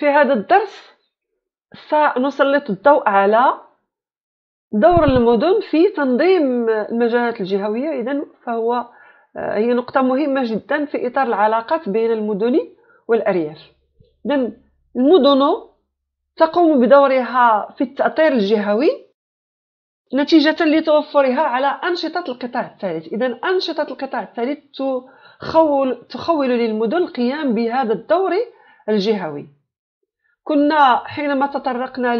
في هذا الدرس سنسلط الضوء على دور المدن في تنظيم المجالات الجهوية إذا فهو آه، هي نقطة مهمة جدا في إطار العلاقات بين المدن والأرياف إذا المدن تقوم بدورها في التأطير الجهوي نتيجة لتوفرها على أنشطة القطاع الثالث إذا أنشطة القطاع الثالث تخول, تخول للمدن القيام بهذا الدور الجهوي كنا حينما تطرقنا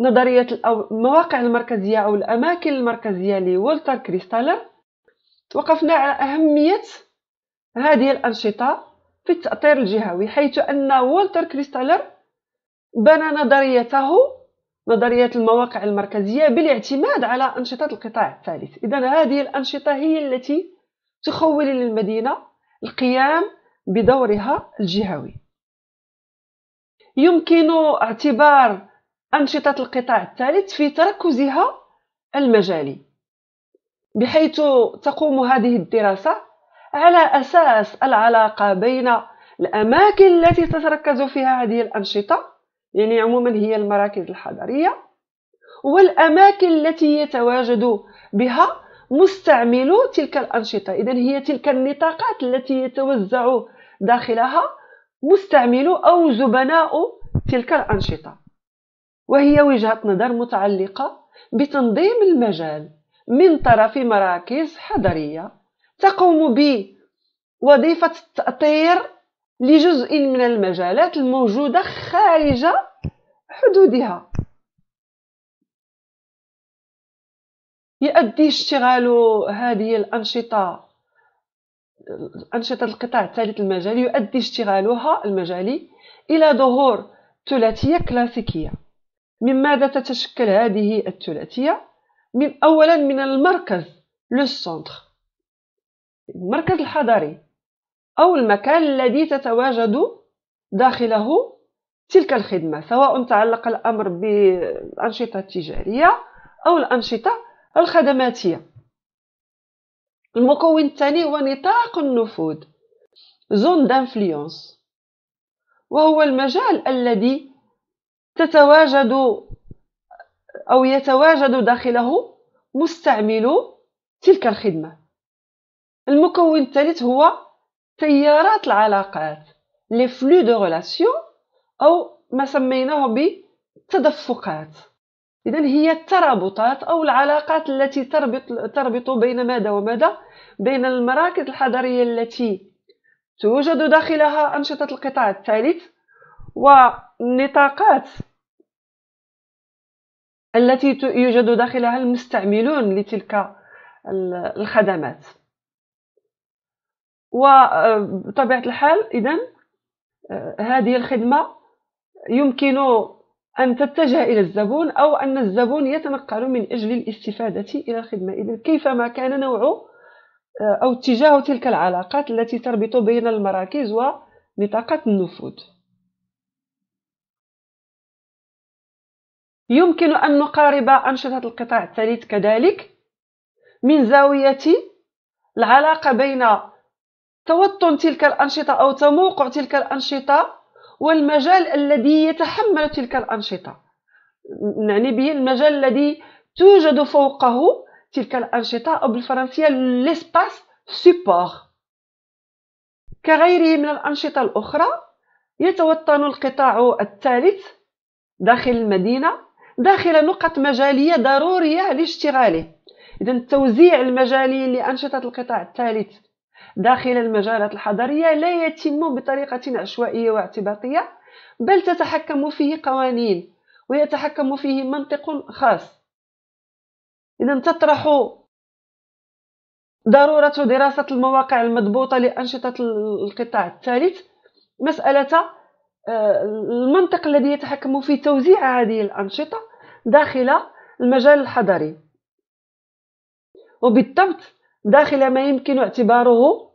لنظرية المواقع المركزية أو الأماكن المركزية لولتر كريستالر توقفنا على أهمية هذه الأنشطة في التأطير الجهوي حيث أن وولتر كريستالر بنى نظريته نظرية المواقع المركزية بالاعتماد على أنشطة القطاع الثالث إذا هذه الأنشطة هي التي تخول للمدينة القيام بدورها الجهوي يمكن اعتبار أنشطة القطاع الثالث في تركزها المجالي بحيث تقوم هذه الدراسة على أساس العلاقة بين الأماكن التي تتركز فيها هذه الأنشطة يعني عموما هي المراكز الحضرية والأماكن التي يتواجد بها مستعملو تلك الأنشطة إذا هي تلك النطاقات التي يتوزع داخلها مستعملو أو زبناء تلك الأنشطة وهي وجهة نظر متعلقة بتنظيم المجال من طرف مراكز حضرية تقوم بوظيفة التأطير لجزء من المجالات الموجودة خارج حدودها يؤدي اشتغال هذه الأنشطة أنشطة القطاع الثالث المجالي يؤدي اشتغالها المجالي إلى ظهور ثلاثية كلاسيكية من ماذا تتشكل هذه الثلاثية؟ من أولا من المركز لو المركز الحضري أو المكان الذي تتواجد داخله تلك الخدمة سواء تعلق الأمر بالأنشطة التجارية أو الأنشطة الخدماتية المكون الثاني هو نطاق النفوذ زون دانفليونس وهو المجال الذي تتواجد أو يتواجد داخله مستعملو تلك الخدمة المكون الثالث هو تيارات العلاقات لي فلو دو ريلاسيون أو ما سميناه بالتدفقات إذا هي الترابطات أو العلاقات التي تربط تربط بين ماذا وماذا بين المراكز الحضرية التي توجد داخلها أنشطة القطاع الثالث والنطاقات التي يوجد داخلها المستعملون لتلك الخدمات وبطبيعة الحال إذا آه، هذه الخدمة يمكن أن تتجه إلى الزبون أو أن الزبون يتنقل من أجل الاستفادة إلى الخدمة إذا كيفما كان نوع آه، أو اتجاه تلك العلاقات التي تربط بين المراكز ونطاقات النفوذ يمكن أن نقارب أنشطة القطاع الثالث كذلك من زاوية العلاقة بين توطن تلك الأنشطة أو تموقع تلك الأنشطة والمجال الذي يتحمل تلك الأنشطة نعني به المجال الذي توجد فوقه تلك الأنشطة أو بالفرنسية ليسباس سوبور كغيره من الأنشطة الأخرى يتوطن القطاع الثالث داخل المدينة داخل نقط مجالية ضرورية لاشتغاله إذا التوزيع المجالي لأنشطة القطاع الثالث داخل المجالات الحضرية لا يتم بطريقة عشوائية واعتباطية بل تتحكم فيه قوانين ويتحكم فيه منطق خاص إذا تطرح ضرورة دراسة المواقع المضبوطة لأنشطة القطاع الثالث مسألة آه، المنطق الذي يتحكم في توزيع هذه الأنشطة داخل المجال الحضري وبالضبط داخل ما يمكن اعتباره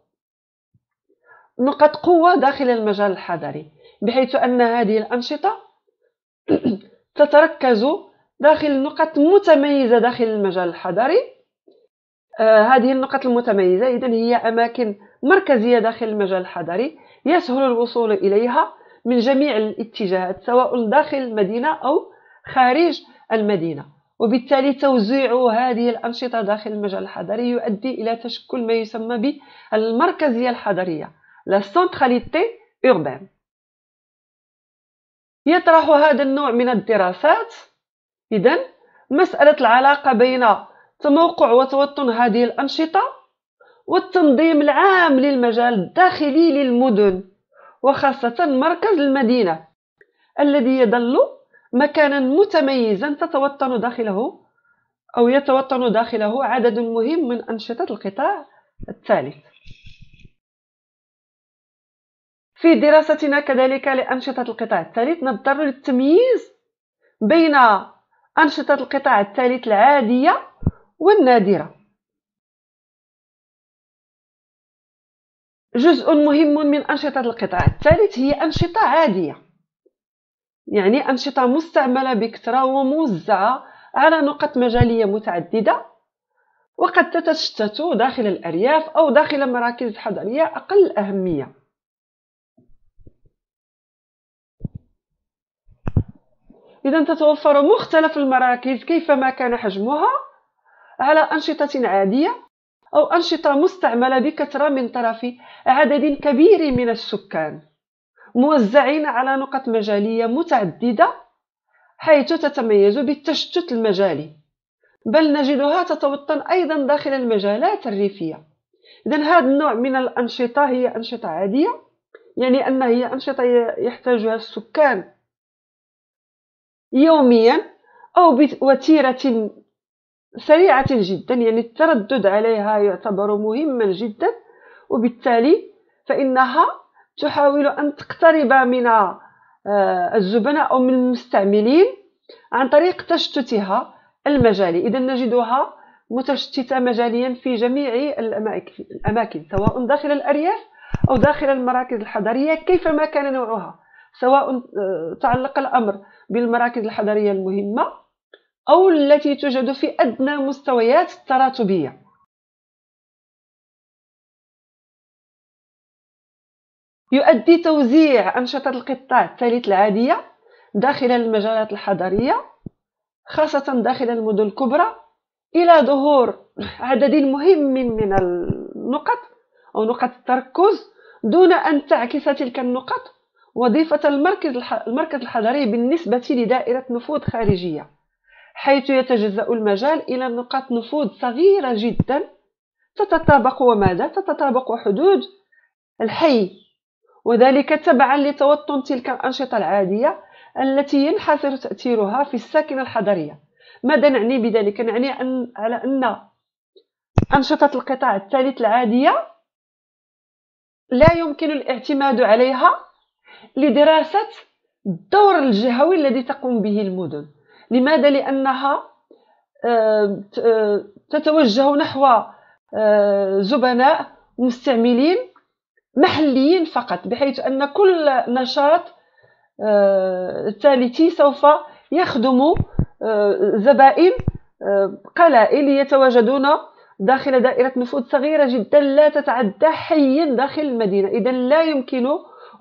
نقاط قوة داخل المجال الحضري بحيث أن هذه الأنشطة تتركز داخل نقط متميزة داخل المجال الحضري آه، هذه النقط المتميزة إذا هي أماكن مركزية داخل المجال الحضري يسهل الوصول إليها من جميع الاتجاهات سواء داخل المدينة أو خارج المدينة وبالتالي توزيع هذه الأنشطة داخل المجال الحضري يؤدي إلى تشكل ما يسمى بالمركزية الحضرية لا سونتراليتي اوربان يطرح هذا النوع من الدراسات إذا مسألة العلاقة بين تموقع وتوطن هذه الأنشطة والتنظيم العام للمجال الداخلي للمدن وخاصة مركز المدينة الذي يظل مكانا متميزا تتوطن داخله أو يتوطن داخله عدد مهم من أنشطة القطاع الثالث في دراستنا كذلك لأنشطة القطاع الثالث نضطر للتمييز بين أنشطة القطاع الثالث العادية والنادرة جزء مهم من أنشطة القطاع الثالث هي أنشطة عادية يعني أنشطة مستعملة بكثرة وموزعة على نقط مجالية متعددة وقد تتشتت داخل الأرياف أو داخل مراكز حضرية أقل أهمية إذا تتوفر مختلف المراكز كيفما كان حجمها على أنشطة عادية أو أنشطة مستعملة بكثرة من طرف عدد كبير من السكان موزعين على نقط مجالية متعددة حيث تتميز بالتشتت المجالي بل نجدها تتوطن أيضا داخل المجالات الريفية إذا هذا النوع من الأنشطة هي أنشطة عادية يعني أن هي أنشطة يحتاجها السكان يوميا أو بوتيرة سريعة جدا يعني التردد عليها يعتبر مهما جدا وبالتالي فإنها تحاول أن تقترب من آه، الزبناء أو من المستعملين عن طريق تشتتها المجالي إذا نجدها متشتتة مجاليا في جميع الأماكن سواء داخل الأرياف أو داخل المراكز الحضرية كيفما كان نوعها سواء آه، تعلق الأمر بالمراكز الحضرية المهمة أو التي توجد في أدنى مستويات التراتبية يؤدي توزيع أنشطة القطاع الثالث العادية داخل المجالات الحضرية خاصة داخل المدن الكبرى إلى ظهور عدد مهم من النقط أو نقط التركز دون أن تعكس تلك النقط وظيفة المركز المركز الحضري بالنسبة لدائرة نفوذ خارجية حيث يتجزأ المجال إلى نقاط نفوذ صغيرة جدا تتطابق وماذا؟ تتطابق حدود الحي وذلك تبعا لتوطن تلك الأنشطة العادية التي ينحصر تأثيرها في الساكنة الحضرية ماذا نعني بذلك؟ نعني أن على أن أنشطة القطاع الثالث العادية لا يمكن الاعتماد عليها لدراسة الدور الجهوي الذي تقوم به المدن لماذا؟ لأنها آه، آه، تتوجه نحو آه، زبناء مستعملين محليين فقط بحيث أن كل نشاط ثالثي آه، سوف يخدم آه، زبائن آه، قلائل يتواجدون داخل دائرة نفوذ صغيرة جدا لا تتعدى حيا داخل المدينة إذا لا يمكن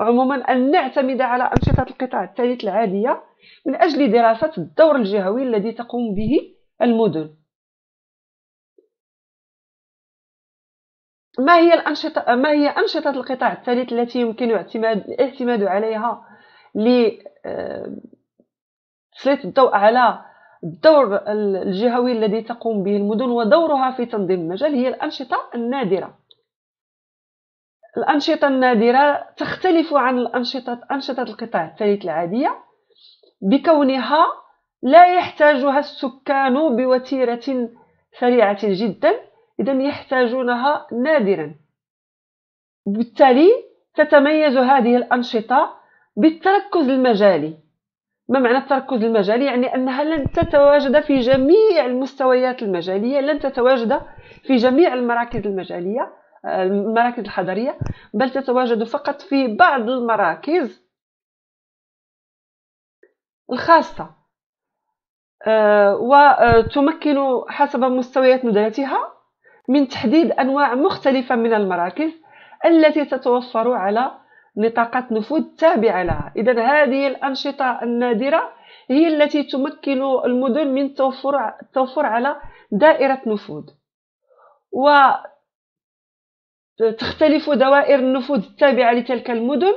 عموما أن نعتمد على أنشطة القطاع الثالث العادية من أجل دراسة الدور الجهوي الذي تقوم به المدن ما هي الانشطه ما هي انشطه القطاع الثالث التي يمكن اعتماد الاعتماد عليها لتسليط آه، الضوء على الدور الجهوي الذي تقوم به المدن ودورها في تنظيم المجال هي الانشطه النادره الانشطه النادره تختلف عن الانشطه انشطه القطاع الثالث العاديه بكونها لا يحتاجها السكان بوتيره سريعه جدا إذا يحتاجونها نادرا بالتالي تتميز هذه الأنشطة بالتركز المجالي ما معنى التركز المجالي يعني أنها لن تتواجد في جميع المستويات المجالية لن تتواجد في جميع المراكز المجالية المراكز الحضرية بل تتواجد فقط في بعض المراكز الخاصة آه، وتمكن حسب مستويات ندرتها من تحديد أنواع مختلفة من المراكز التي تتوفر على نطاقات نفوذ تابعة لها إذا هذه الأنشطة النادرة هي التي تمكن المدن من التوفر التوفر على دائرة نفوذ وتختلف دوائر النفوذ التابعة لتلك المدن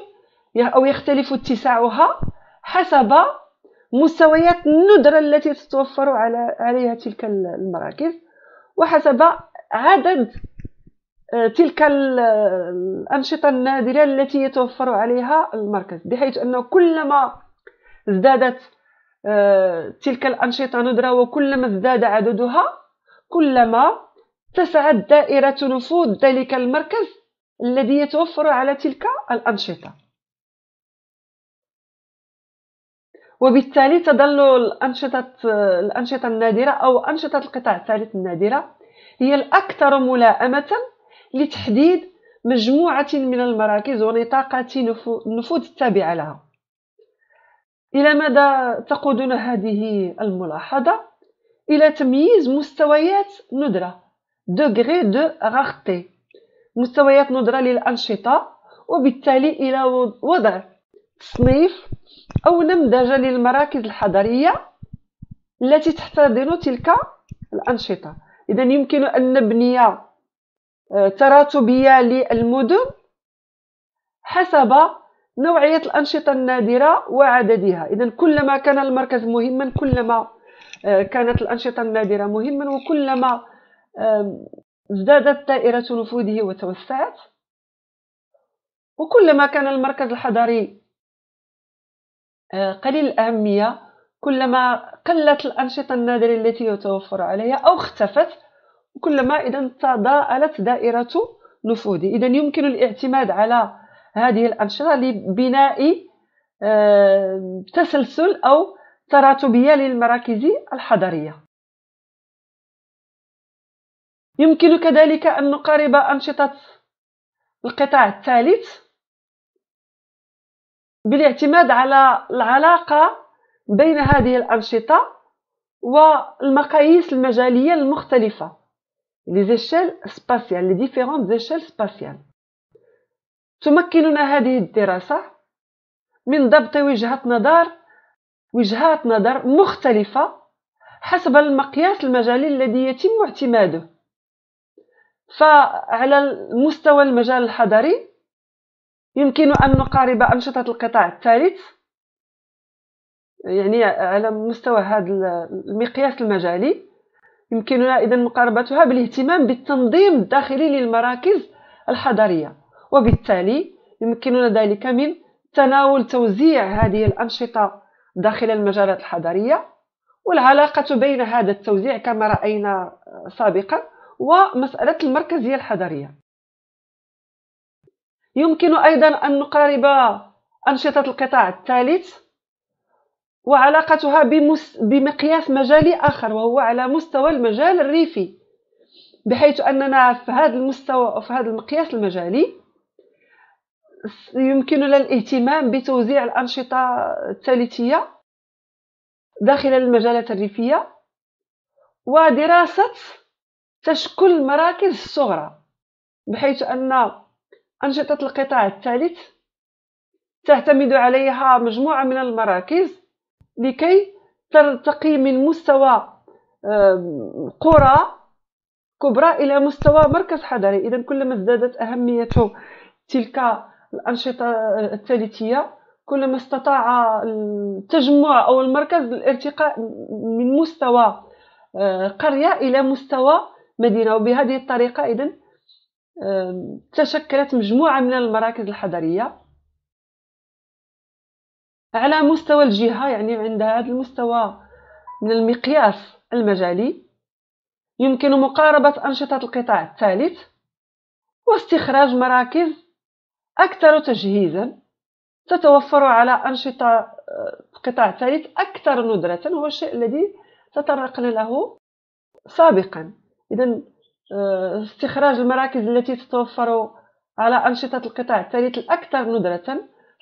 أو يختلف اتساعها حسب مستويات الندرة التي تتوفر على عليها تلك المراكز وحسب عدد آه، تلك آه، الأنشطة النادرة التي يتوفر عليها المركز بحيث أنه كلما ازدادت آه، تلك الأنشطة ندرة وكلما ازداد عددها كلما تسعت دائرة نفوذ ذلك المركز الذي يتوفر على تلك الأنشطة وبالتالي تظل الأنشطة, الأنشطة النادرة أو أنشطة القطاع الثالث النادرة هي الأكثر ملائمة لتحديد مجموعة من المراكز ونطاقات النفوذ التابعة لها إلى مدى تقودنا هذه الملاحظة إلى تمييز مستويات ندرة دوغري دو راغتي مستويات ندرة للأنشطة وبالتالي إلى وضع تصنيف أو نمذجة للمراكز الحضرية التي تحتضن تلك الأنشطة اذا يمكن ان نبني آه، تراتبيه للمدن حسب نوعيه الانشطه النادره وعددها اذا كلما كان المركز مهما كلما آه، كانت الانشطه النادره مهما وكلما ازدادت دائره نفوذه وتوسعت وكلما كان المركز الحضري آه، قليل الأهمية كلما قلت الأنشطة النادرة التي يتوفر عليها أو اختفت وكلما إذا تضاءلت دائرة نفوذي إذا يمكن الاعتماد على هذه الأنشطة لبناء آه، تسلسل أو تراتبية للمراكز الحضرية يمكن كذلك أن نقارب أنشطة القطاع الثالث بالاعتماد على العلاقة بين هذه الأنشطة والمقاييس المجالية المختلفة les échelles spatiales les différentes échelles spatiales تمكننا هذه الدراسة من ضبط وجهات نظر وجهات نظر مختلفة حسب المقياس المجالي الذي يتم اعتماده فعلى مستوى المجال الحضري يمكن أن نقارب أنشطة القطاع الثالث يعني على مستوى هذا المقياس المجالي يمكننا إذا مقاربتها بالاهتمام بالتنظيم الداخلي للمراكز الحضرية وبالتالي يمكننا ذلك من تناول توزيع هذه الأنشطة داخل المجالات الحضرية والعلاقة بين هذا التوزيع كما رأينا سابقا ومسألة المركزية الحضرية يمكن أيضا أن نقارب أنشطة القطاع الثالث وعلاقتها بمس... بمقياس مجالي آخر وهو على مستوى المجال الريفي بحيث أننا في هذا المستوى في هذا المقياس المجالي يمكننا الاهتمام بتوزيع الأنشطة الثالثية داخل المجالات الريفية ودراسة تشكل مراكز الصغرى بحيث أن أنشطة القطاع الثالث تعتمد عليها مجموعة من المراكز لكي ترتقي من مستوى قرى كبرى إلى مستوى مركز حضري إذا كلما ازدادت أهمية تلك الأنشطة الثالثية كلما استطاع التجمع أو المركز الارتقاء من مستوى آه، قرية إلى مستوى مدينة وبهذه الطريقة إذا تشكلت مجموعة من المراكز الحضرية على مستوى الجهة يعني عندها هذا المستوى من المقياس المجالي يمكن مقاربة أنشطة القطاع الثالث واستخراج مراكز أكثر تجهيزا تتوفر على أنشطة آه، القطاع الثالث أكثر ندرة هو الشيء الذي تطرقنا له سابقا إذا آه، استخراج المراكز التي تتوفر على أنشطة القطاع الثالث الأكثر ندرة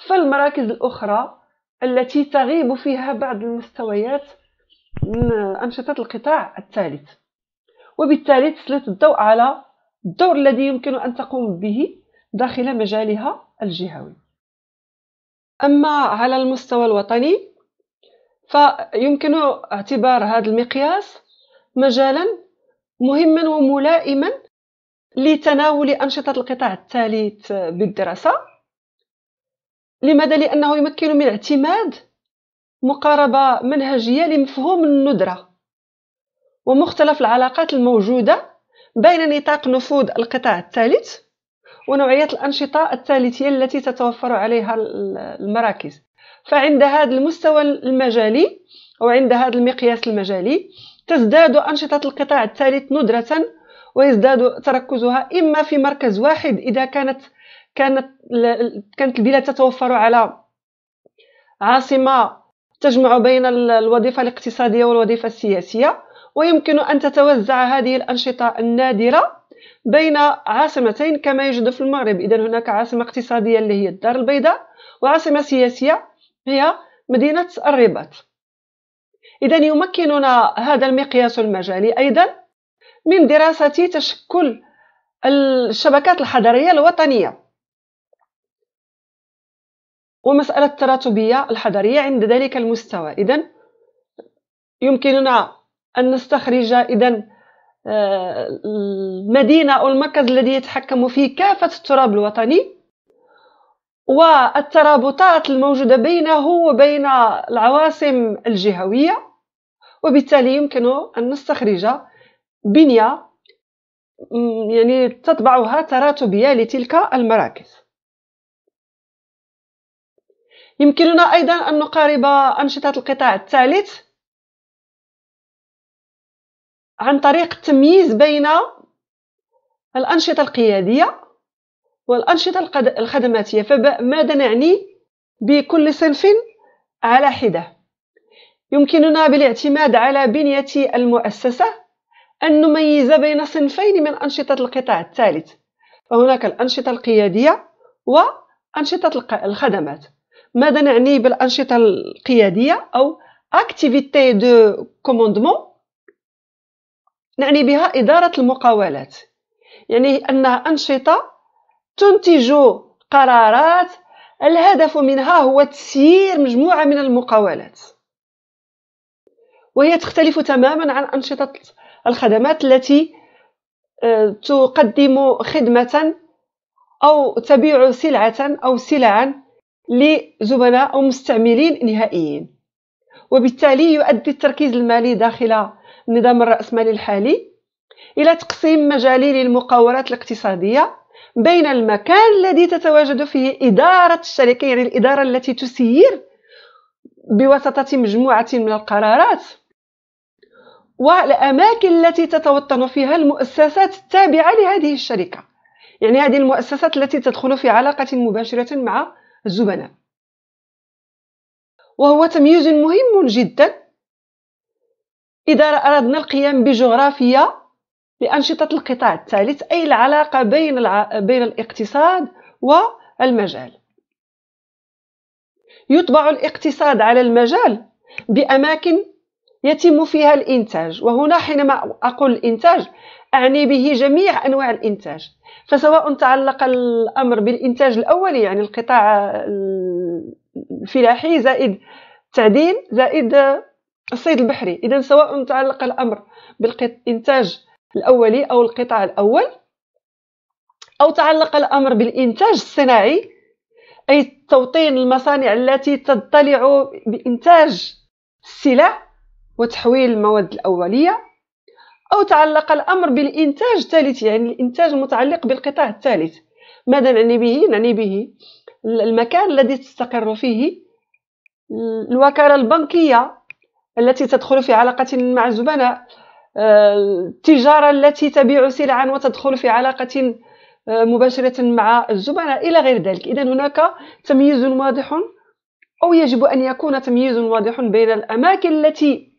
فالمراكز الأخرى التي تغيب فيها بعض المستويات من أنشطة القطاع الثالث وبالتالي تسليط الضوء على الدور الذي يمكن أن تقوم به داخل مجالها الجهوي أما على المستوى الوطني فيمكن اعتبار هذا المقياس مجالا مهما وملائما لتناول أنشطة القطاع الثالث بالدراسة لماذا لانه يمكن من اعتماد مقاربه منهجيه لمفهوم الندره ومختلف العلاقات الموجوده بين نطاق نفوذ القطاع الثالث ونوعيه الانشطه الثالثيه التي تتوفر عليها المراكز فعند هذا المستوى المجالي او عند هذا المقياس المجالي تزداد انشطه القطاع الثالث ندره ويزداد تركزها اما في مركز واحد اذا كانت كانت كانت البلاد تتوفر على عاصمه تجمع بين الوظيفه الاقتصاديه والوظيفه السياسيه ويمكن ان تتوزع هذه الانشطه النادره بين عاصمتين كما يوجد في المغرب اذا هناك عاصمه اقتصاديه اللي هي الدار البيضاء وعاصمه سياسيه هي مدينه الرباط اذا يمكننا هذا المقياس المجالي ايضا من دراسه تشكل الشبكات الحضريه الوطنيه ومسألة التراتبية الحضرية عند ذلك المستوى إذا يمكننا أن نستخرج إذا آه، المدينة أو المركز الذي يتحكم فيه كافة التراب الوطني والترابطات الموجودة بينه وبين العواصم الجهوية وبالتالي يمكن أن نستخرج بنية يعني تطبعها تراتبية لتلك المراكز يمكننا أيضا أن نقارب أنشطة القطاع الثالث عن طريق التمييز بين الأنشطة القيادية والأنشطة الخدماتية فماذا نعني بكل صنف على حدة يمكننا بالاعتماد على بنية المؤسسة أن نميز بين صنفين من أنشطة القطاع الثالث فهناك الأنشطة القيادية وأنشطة الخدمات ماذا نعني بالانشطه القياديه او اكتيفيتي دو كوموندمون نعني بها اداره المقاولات يعني انها انشطه تنتج قرارات الهدف منها هو تسيير مجموعه من المقاولات وهي تختلف تماما عن انشطه الخدمات التي آه، تقدم خدمه او تبيع سلعه او سلعا لزبناء أو مستعملين نهائيين وبالتالي يؤدي التركيز المالي داخل النظام الرأسمالي الحالي إلى تقسيم مجالي للمقاولات الاقتصادية بين المكان الذي تتواجد فيه إدارة الشركة يعني الإدارة التي تسير بواسطة مجموعة من القرارات والأماكن التي تتوطن فيها المؤسسات التابعة لهذه الشركة يعني هذه المؤسسات التي تدخل في علاقة مباشرة مع الزبناء وهو تمييز مهم جدا إذا أردنا القيام بجغرافية لأنشطة القطاع الثالث أي العلاقة بين, الع... بين الاقتصاد والمجال يطبع الاقتصاد على المجال بأماكن يتم فيها الإنتاج وهنا حينما أقول الإنتاج أعني به جميع أنواع الإنتاج فسواء تعلق الأمر بالإنتاج الأولي يعني القطاع الفلاحي زائد التعدين زائد الصيد البحري إذا سواء تعلق الأمر بالإنتاج الأولي أو القطاع الأول أو تعلق الأمر بالإنتاج الصناعي أي توطين المصانع التي تضطلع بإنتاج السلع وتحويل المواد الأولية أو تعلق الأمر بالإنتاج الثالث يعني الإنتاج متعلق بالقطاع الثالث ماذا نعني به؟ نعني به المكان الذي تستقر فيه الوكالة البنكية التي تدخل في علاقة مع الزبناء آه، التجارة التي تبيع سلعا وتدخل في علاقة آه، مباشرة مع الزبناء إلى غير ذلك إذا هناك تمييز واضح أو يجب أن يكون تمييز واضح بين الأماكن التي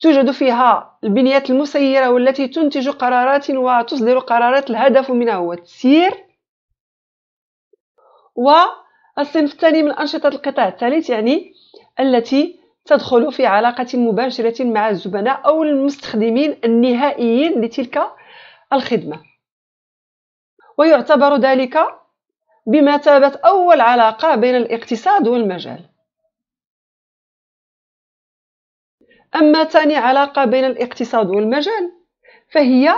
توجد فيها البنيات المسيرة والتي تنتج قرارات وتصدر قرارات الهدف منها هو التسيير والصنف الثاني من أنشطة القطاع الثالث يعني التي تدخل في علاقة مباشرة مع الزبناء أو المستخدمين النهائيين لتلك الخدمة ويعتبر ذلك بمثابة أول علاقة بين الاقتصاد والمجال أما ثاني علاقة بين الاقتصاد والمجال فهي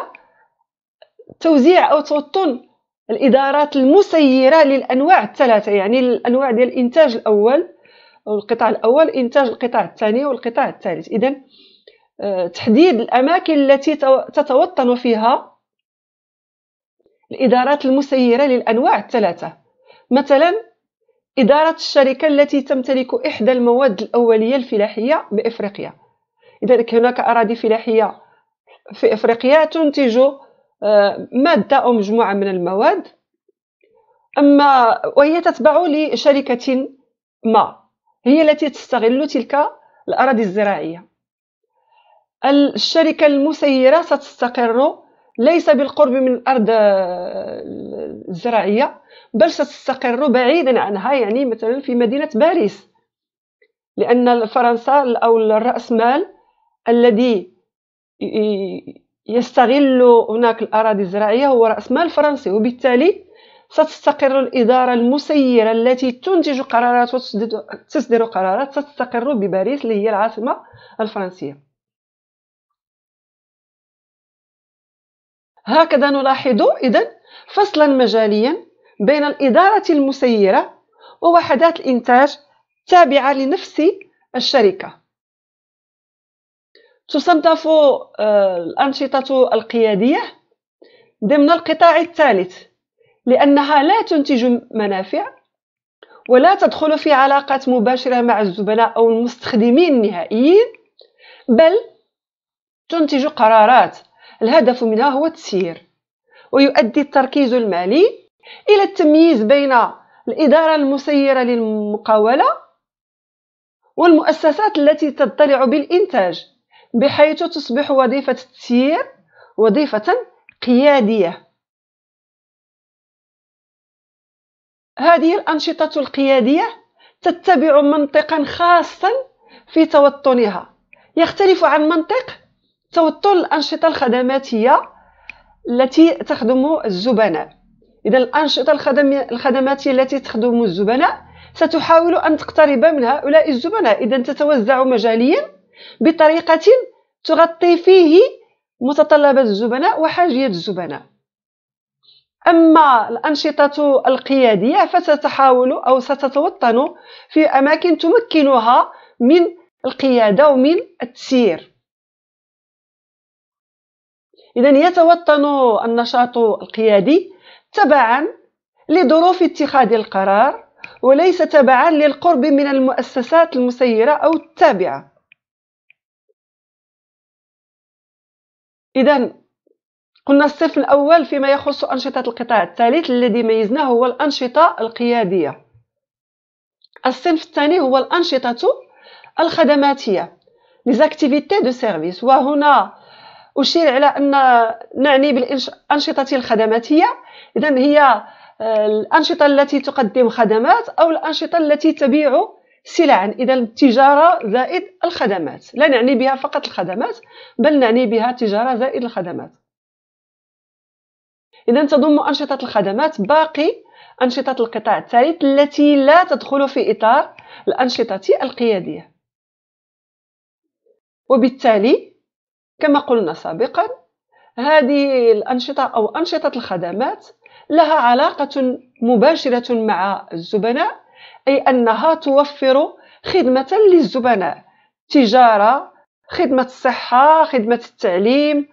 توزيع أو توطن الإدارات المسيرة للأنواع الثلاثة يعني الأنواع ديال الإنتاج الأول أو القطاع الأول إنتاج القطاع الثاني والقطاع الثالث إذا آه، تحديد الأماكن التي تتوطن فيها الإدارات المسيرة للأنواع الثلاثة مثلا إدارة الشركة التي تمتلك إحدى المواد الأولية الفلاحية بإفريقيا لذلك هناك أراضي فلاحية في إفريقيا تنتج آه، مادة أو مجموعة من المواد أما وهي تتبع لشركة ما هي التي تستغل تلك الأراضي الزراعية الشركة المسيرة ستستقر ليس بالقرب من الأرض آه، الزراعية بل ستستقر بعيدا عنها يعني مثلا في مدينة باريس لأن فرنسا أو مال الذي يستغل هناك الأراضي الزراعية هو رأس مال فرنسي وبالتالي ستستقر الإدارة المسيرة التي تنتج قرارات وتصدر قرارات ستستقر بباريس اللي هي العاصمة الفرنسية هكذا نلاحظ إذا فصلا مجاليا بين الإدارة المسيرة ووحدات الإنتاج التابعة لنفس الشركة تصنف آه، الأنشطة القيادية ضمن القطاع الثالث لأنها لا تنتج منافع ولا تدخل في علاقات مباشرة مع الزبناء أو المستخدمين النهائيين بل تنتج قرارات الهدف منها هو التسيير ويؤدي التركيز المالي إلى التمييز بين الإدارة المسيرة للمقاولة والمؤسسات التي تضطلع بالإنتاج بحيث تصبح وظيفة التسيير وظيفة قيادية هذه الأنشطة القيادية تتبع منطقا خاصا في توطنها يختلف عن منطق توطن الأنشطة الخدماتية التي تخدم الزبناء إذا الأنشطة الخدماتية التي تخدم الزبناء ستحاول أن تقترب من هؤلاء الزبناء إذا تتوزع مجاليا بطريقة تغطي فيه متطلبات الزبناء وحاجيات الزبناء أما الأنشطة القيادية فستحاول أو ستتوطن في أماكن تمكنها من القيادة ومن التسيير إذا يتوطن النشاط القيادي تبعا لظروف اتخاذ القرار وليس تبعا للقرب من المؤسسات المسيرة أو التابعة اذا قلنا الصنف الاول فيما يخص انشطه القطاع الثالث الذي ميزناه هو الانشطه القياديه الصنف الثاني هو الانشطه الخدماتيه ليزاكتيفيتي دو سيرفيس وهنا اشير على ان نعني بالانشطه الخدماتيه اذا هي آه، الانشطه التي تقدم خدمات او الانشطه التي تبيع سلعا إذا التجارة زائد الخدمات لا نعني بها فقط الخدمات بل نعني بها تجارة زائد الخدمات إذا تضم أنشطة الخدمات باقي أنشطة القطاع الثالث التي لا تدخل في إطار الأنشطة القيادية وبالتالي كما قلنا سابقا هذه الأنشطة أو أنشطة الخدمات لها علاقة مباشرة مع الزبناء أي أنها توفر خدمة للزبناء تجارة خدمة الصحة خدمة التعليم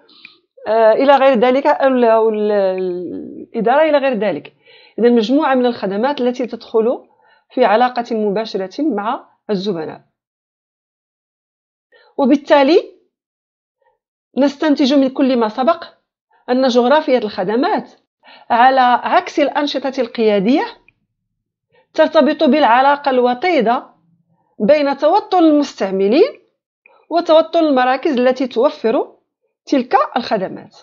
آه، إلى غير ذلك أو الإدارة إلى غير ذلك إذا مجموعة من الخدمات التي تدخل في علاقة مباشرة مع الزبناء وبالتالي نستنتج من كل ما سبق أن جغرافية الخدمات على عكس الأنشطة القيادية ترتبط بالعلاقة الوطيدة بين توتر المستعملين وتوتر المراكز التي توفر تلك الخدمات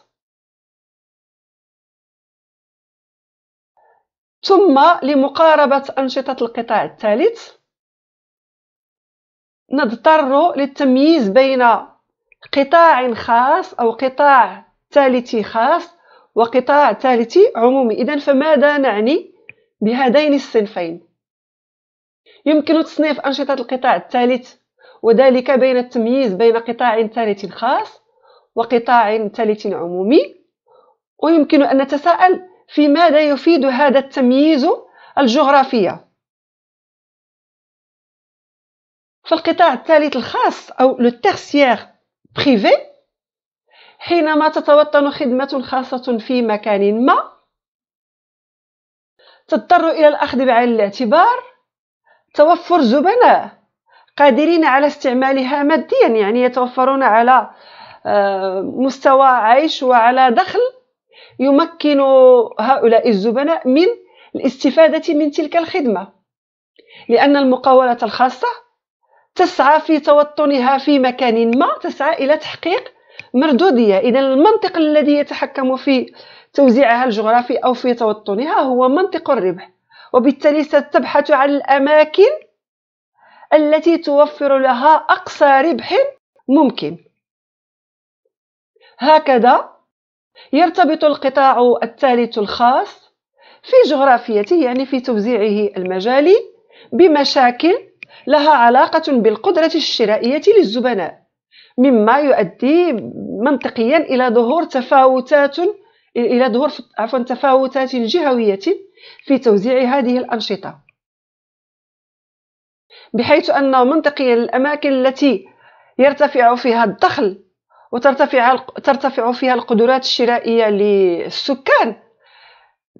ثم لمقاربة أنشطة القطاع الثالث نضطر للتمييز بين قطاع خاص أو قطاع ثالثي خاص وقطاع ثالثي عمومي إذا فماذا نعني بهذين الصنفين يمكن تصنيف أنشطة القطاع الثالث وذلك بين التمييز بين قطاع ثالث خاص وقطاع ثالث عمومي ويمكن أن نتساءل في ماذا يفيد هذا التمييز الجغرافية فالقطاع الثالث الخاص أو لو تيرسيير بريفي حينما تتوطن خدمة خاصة في مكان ما تضطر إلى الأخذ بعين الاعتبار توفر زبناء قادرين على استعمالها ماديا يعني يتوفرون على آه، مستوى عيش وعلى دخل يمكن هؤلاء الزبناء من الاستفادة من تلك الخدمة لأن المقاولة الخاصة تسعى في توطنها في مكان ما تسعى إلى تحقيق مردودية إذا المنطق الذي يتحكم في توزيعها الجغرافي أو في توطنها هو منطق الربح وبالتالي ستبحث عن الأماكن التي توفر لها أقصى ربح ممكن هكذا يرتبط القطاع الثالث الخاص في جغرافيته يعني في توزيعه المجالي بمشاكل لها علاقة بالقدرة الشرائية للزبناء مما يؤدي منطقيا إلى ظهور تفاوتات إلى ظهور عفوا تفاوتات جهوية في توزيع هذه الأنشطة بحيث أن منطقيا الأماكن التي يرتفع فيها الدخل وترتفع ترتفع فيها القدرات الشرائية للسكان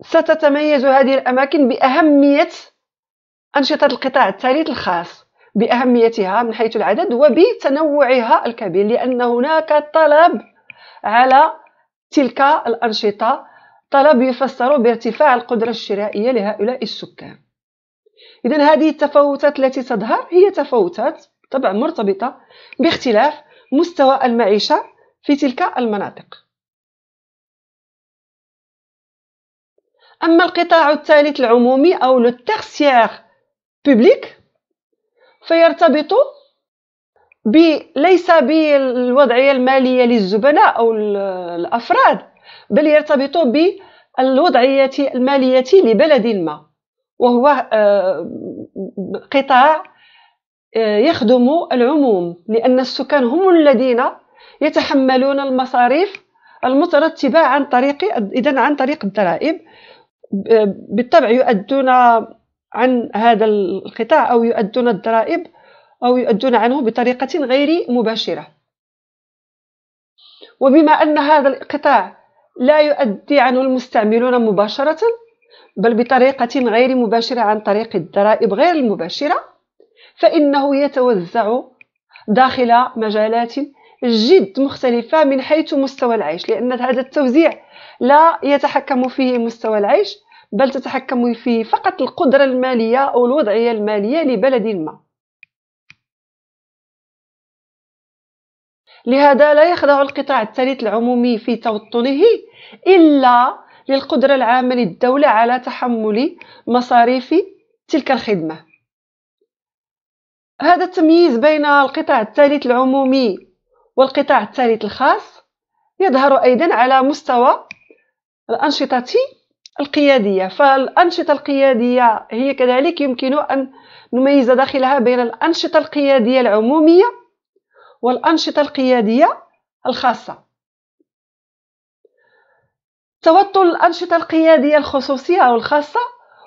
ستتميز هذه الأماكن بأهمية أنشطة القطاع الثالث الخاص بأهميتها من حيث العدد وبتنوعها الكبير لأن هناك طلب على تلك الأنشطة طلب يفسر بارتفاع القدرة الشرائية لهؤلاء السكان إذا هذه التفاوتات التي تظهر هي تفاوتات طبعا مرتبطة باختلاف مستوى المعيشة في تلك المناطق أما القطاع الثالث العمومي أو لو تيرسيير بوبليك فيرتبط بي ليس بالوضعيه الماليه للزبناء او الافراد بل يرتبط بالوضعيه الماليه لبلد ما وهو آه، قطاع آه، يخدم العموم لان السكان هم الذين يتحملون المصاريف المترتبه عن طريق اذا عن طريق الضرائب آه، بالطبع يؤدون عن هذا القطاع او يؤدون الضرائب أو يؤدون عنه بطريقة غير مباشرة وبما أن هذا القطاع لا يؤدي عنه المستعملون مباشرة بل بطريقة غير مباشرة عن طريق الضرائب غير المباشرة فإنه يتوزع داخل مجالات جد مختلفة من حيث مستوى العيش لأن هذا التوزيع لا يتحكم فيه مستوى العيش بل تتحكم فيه فقط القدرة المالية أو الوضعية المالية لبلد ما لهذا لا يخضع القطاع الثالث العمومي في توطنه إلا للقدرة العامة للدولة على تحمل مصاريف تلك الخدمة هذا التمييز بين القطاع الثالث العمومي والقطاع الثالث الخاص يظهر أيضا على مستوى الأنشطة القيادية فالأنشطة القيادية هي كذلك يمكن أن نميز داخلها بين الأنشطة القيادية العمومية والأنشطة القيادية الخاصة توتر الأنشطة القيادية الخصوصية أو الخاصة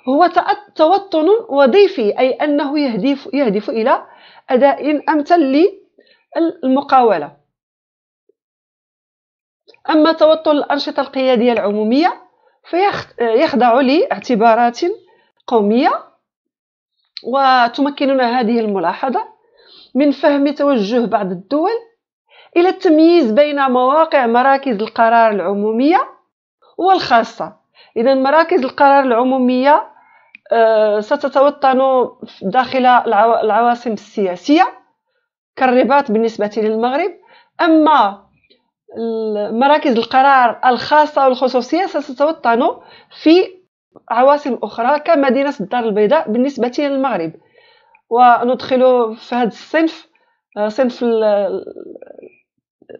هو توتر وظيفي أي أنه يهدف, يهدف إلى أداء أمثل للمقاولة أما توتر الأنشطة القيادية العمومية فيخضع لاعتبارات قومية وتمكننا هذه الملاحظة من فهم توجه بعض الدول إلى التمييز بين مواقع مراكز القرار العمومية والخاصة إذا مراكز القرار العمومية آه، ستتوطن داخل العواصم السياسية كالرباط بالنسبة للمغرب أما مراكز القرار الخاصة والخصوصية ستتوطن في عواصم أخرى كمدينة الدار البيضاء بالنسبة للمغرب وندخلو في هذا الصنف آه، صنف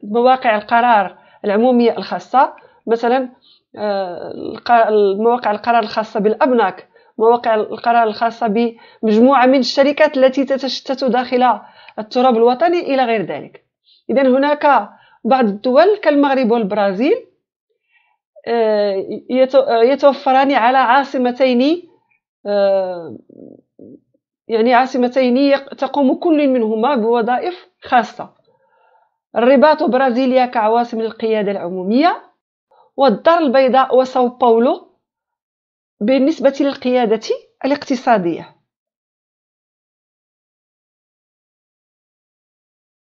مواقع القرار العمومية الخاصة مثلا آه، مواقع القرار الخاصة بالأبناك مواقع القرار الخاصة بمجموعة من الشركات التي تتشتت داخل التراب الوطني إلى غير ذلك إذا هناك بعض الدول كالمغرب والبرازيل آه، يتوفران على عاصمتين يعني عاصمتين تقوم كل منهما بوظائف خاصة الرباط برازيليا كعواصم للقيادة العمومية والدار البيضاء وساو باولو بالنسبة للقيادة الاقتصادية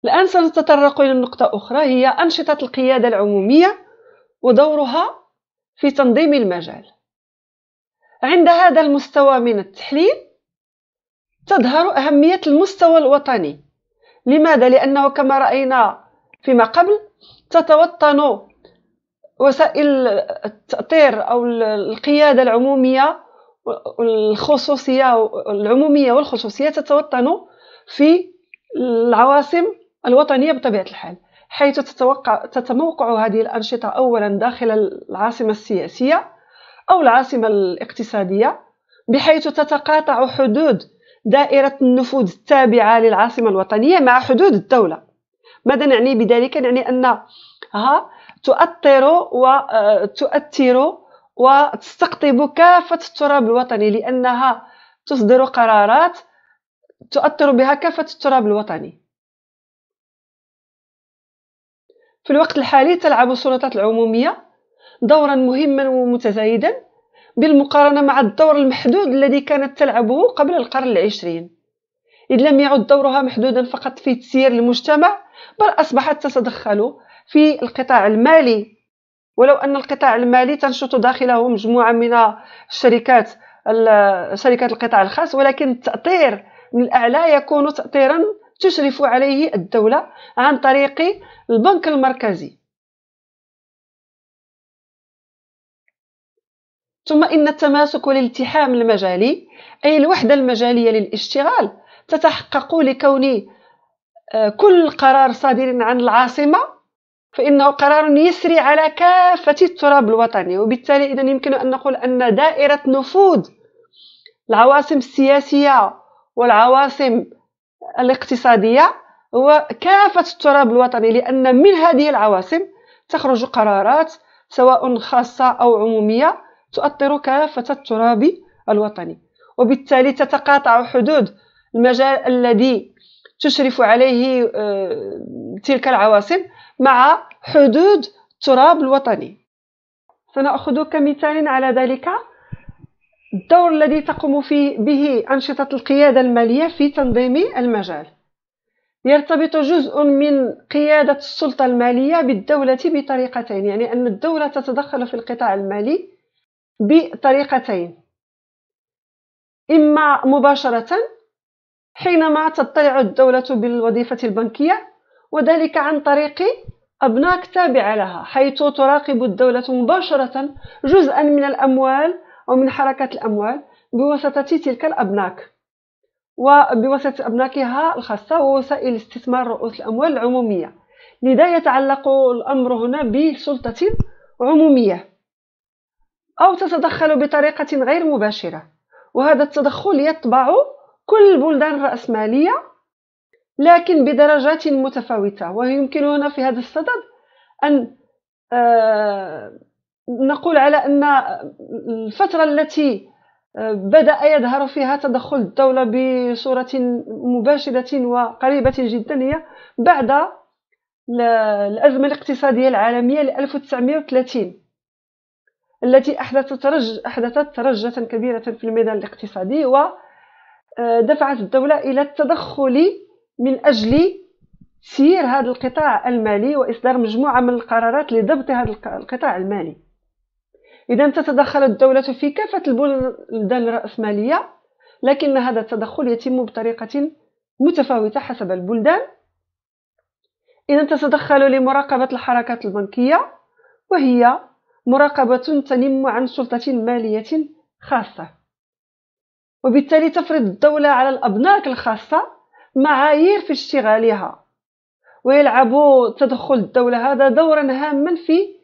الآن سنتطرق إلى نقطة أخرى هي أنشطة القيادة العمومية ودورها في تنظيم المجال عند هذا المستوى من التحليل تظهر أهمية المستوى الوطني لماذا؟ لأنه كما رأينا فيما قبل تتوطن وسائل التأطير أو القيادة العمومية الخصوصية العمومية والخصوصية تتوطن في العواصم الوطنية بطبيعة الحال حيث تتوقع تتموقع هذه الأنشطة أولا داخل العاصمة السياسية أو العاصمة الاقتصادية بحيث تتقاطع حدود دائرة النفوذ التابعة للعاصمة الوطنية مع حدود الدولة ماذا نعني بذلك؟ نعني أنها آه، تؤثر وتؤثر وتستقطب كافة التراب الوطني لأنها تصدر قرارات تؤثر بها كافة التراب الوطني في الوقت الحالي تلعب السلطات العمومية دورا مهما ومتزايدا بالمقارنة مع الدور المحدود الذي كانت تلعبه قبل القرن العشرين إذ لم يعد دورها محدودا فقط في تسيير المجتمع بل أصبحت تتدخل في القطاع المالي ولو أن القطاع المالي تنشط داخله مجموعة من الشركات شركات القطاع الخاص ولكن التأطير من الأعلى يكون تأطيرا تشرف عليه الدولة عن طريق البنك المركزي ثم إن التماسك والالتحام المجالي أي الوحدة المجالية للاشتغال تتحقق لكون آه، كل قرار صادر عن العاصمة فإنه قرار يسري على كافة التراب الوطني وبالتالي إذا يمكن أن نقول أن دائرة نفوذ العواصم السياسية والعواصم الاقتصادية هو كافة التراب الوطني لأن من هذه العواصم تخرج قرارات سواء خاصة أو عمومية تؤطر كافة التراب الوطني وبالتالي تتقاطع حدود المجال الذي تشرف عليه آه، تلك العواصم مع حدود التراب الوطني سنأخذ كمثال على ذلك الدور الذي تقوم فيه به أنشطة القيادة المالية في تنظيم المجال يرتبط جزء من قيادة السلطة المالية بالدولة بطريقتين يعني أن الدولة تتدخل في القطاع المالي بطريقتين إما مباشرة حينما تطلع الدولة بالوظيفة البنكية وذلك عن طريق أبناك تابعة لها حيث تراقب الدولة مباشرة جزءا من الأموال أو من حركة الأموال بواسطة تلك الأبناك وبواسطة أبناكها الخاصة ووسائل استثمار رؤوس الأموال العمومية لذا يتعلق الأمر هنا بسلطة عمومية أو تتدخل بطريقة غير مباشرة وهذا التدخل يتبع كل البلدان الرأسمالية لكن بدرجات متفاوتة ويمكننا في هذا الصدد أن آه، نقول على أن الفترة التي آه، بدأ يظهر فيها تدخل الدولة بصورة مباشرة وقريبة جدا هي بعد الأزمة الاقتصادية العالمية ل 1930 التي أحدثت, ترج... أحدثت ترجة كبيرة في الميدان الاقتصادي ودفعت آه، الدولة إلى التدخل من أجل سير هذا القطاع المالي وإصدار مجموعة من القرارات لضبط هذا القطاع المالي إذا تتدخل الدولة في كافة البلدان الرأسمالية لكن هذا التدخل يتم بطريقة متفاوتة حسب البلدان إذا تتدخل لمراقبة الحركات البنكية وهي مراقبة تنم عن سلطة مالية خاصة وبالتالي تفرض الدولة على الأبناك الخاصة معايير في اشتغالها ويلعب تدخل الدولة هذا دورا هاما في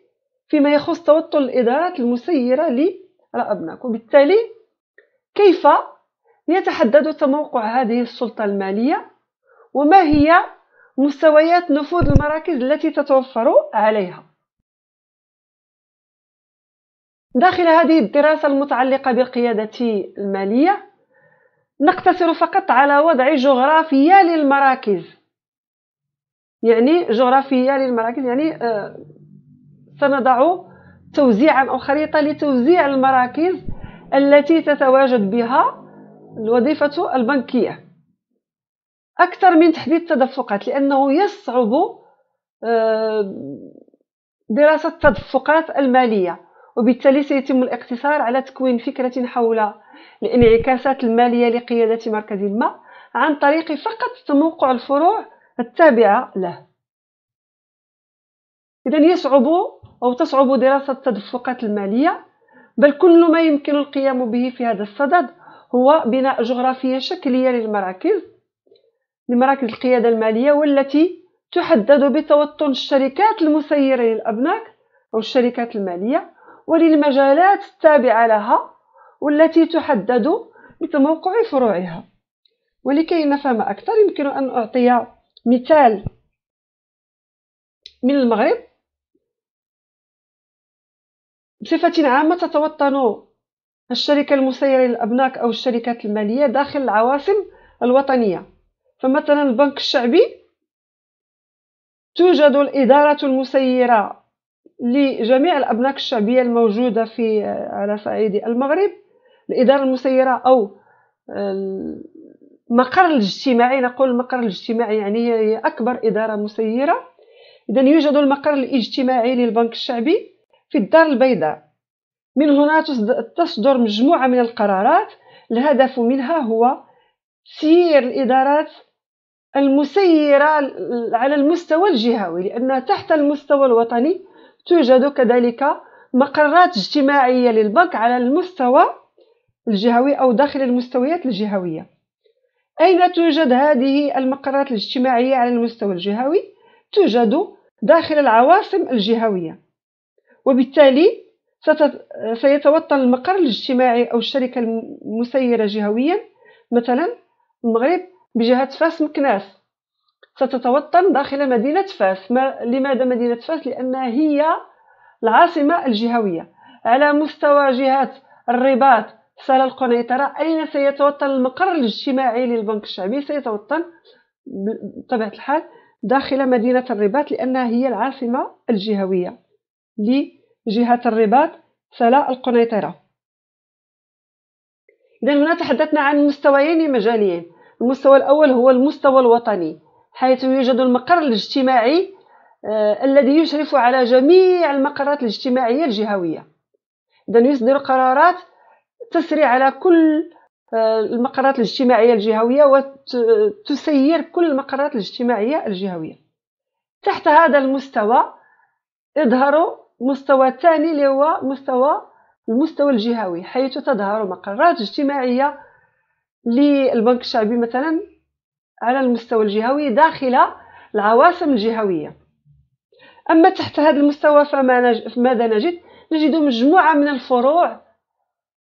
فيما يخص توطن الإدارات المسيرة للأبناك وبالتالي كيف يتحدد تموقع هذه السلطة المالية وما هي مستويات نفوذ المراكز التي تتوفر عليها داخل هذه الدراسة المتعلقة بالقيادة المالية نقتصر فقط على وضع جغرافية للمراكز يعني جغرافية للمراكز يعني آه، سنضع توزيعا أو خريطة لتوزيع المراكز التي تتواجد بها الوظيفة البنكية أكثر من تحديد التدفقات لأنه يصعب آه، دراسة التدفقات المالية وبالتالي سيتم الاقتصار على تكوين فكرة حول الانعكاسات المالية لقيادة مركز ما عن طريق فقط تموقع الفروع التابعة له إذا يصعب أو تصعب دراسة التدفقات المالية بل كل ما يمكن القيام به في هذا الصدد هو بناء جغرافية شكلية للمراكز لمراكز القيادة المالية والتي تحدد بتوطن الشركات المسيرة للأبناك أو الشركات المالية وللمجالات التابعة لها والتي تحدد مثل موقع فروعها ولكي نفهم أكثر يمكن أن أعطي مثال من المغرب بصفة عامة تتوطن الشركة المسيرة للأبناك أو الشركات المالية داخل العواصم الوطنية فمثلا البنك الشعبي توجد الإدارة المسيرة لجميع الأبناك الشعبية الموجودة في آه، على صعيد المغرب الإدارة المسيرة أو آه، المقر الاجتماعي نقول المقر الاجتماعي يعني هي أكبر إدارة مسيرة إذا يوجد المقر الاجتماعي للبنك الشعبي في الدار البيضاء من هنا تصدر مجموعة من القرارات الهدف منها هو تسيير الإدارات المسيرة على المستوى الجهوي لأن تحت المستوى الوطني توجد كذلك مقرات اجتماعية للبنك على المستوى الجهوي أو داخل المستويات الجهوية أين توجد هذه المقرات الاجتماعية على المستوى الجهوي؟ توجد داخل العواصم الجهوية وبالتالي سيتوطن المقر الاجتماعي أو الشركة المسيرة جهويا مثلا المغرب بجهة فاس مكناس ستتوطن داخل مدينة فاس ما لماذا مدينة فاس لأنها هي العاصمة الجهوية على مستوى جهات الرباط سالة القنيطرة أين سيتوطن المقر الاجتماعي للبنك الشعبي سيتوطن بطبيعة الحال داخل مدينة الرباط لأنها هي العاصمة الجهوية لجهة الرباط سلا القنيطرة إذا هنا تحدثنا عن مستويين مجاليين المستوى الأول هو المستوى الوطني حيث يوجد المقر الاجتماعي آه، الذي يشرف على جميع المقرات الاجتماعية الجهوية إذن يصدر قرارات تسري على كل آه، المقرات الاجتماعية الجهوية وتسير كل المقرات الاجتماعية الجهوية تحت هذا المستوى يظهر مستوى ثاني اللي هو مستوى المستوى الجهوي حيث تظهر مقرات اجتماعية للبنك الشعبي مثلا على المستوى الجهوي داخل العواصم الجهوية أما تحت هذا المستوى فماذا نجد؟ نجد مجموعة من الفروع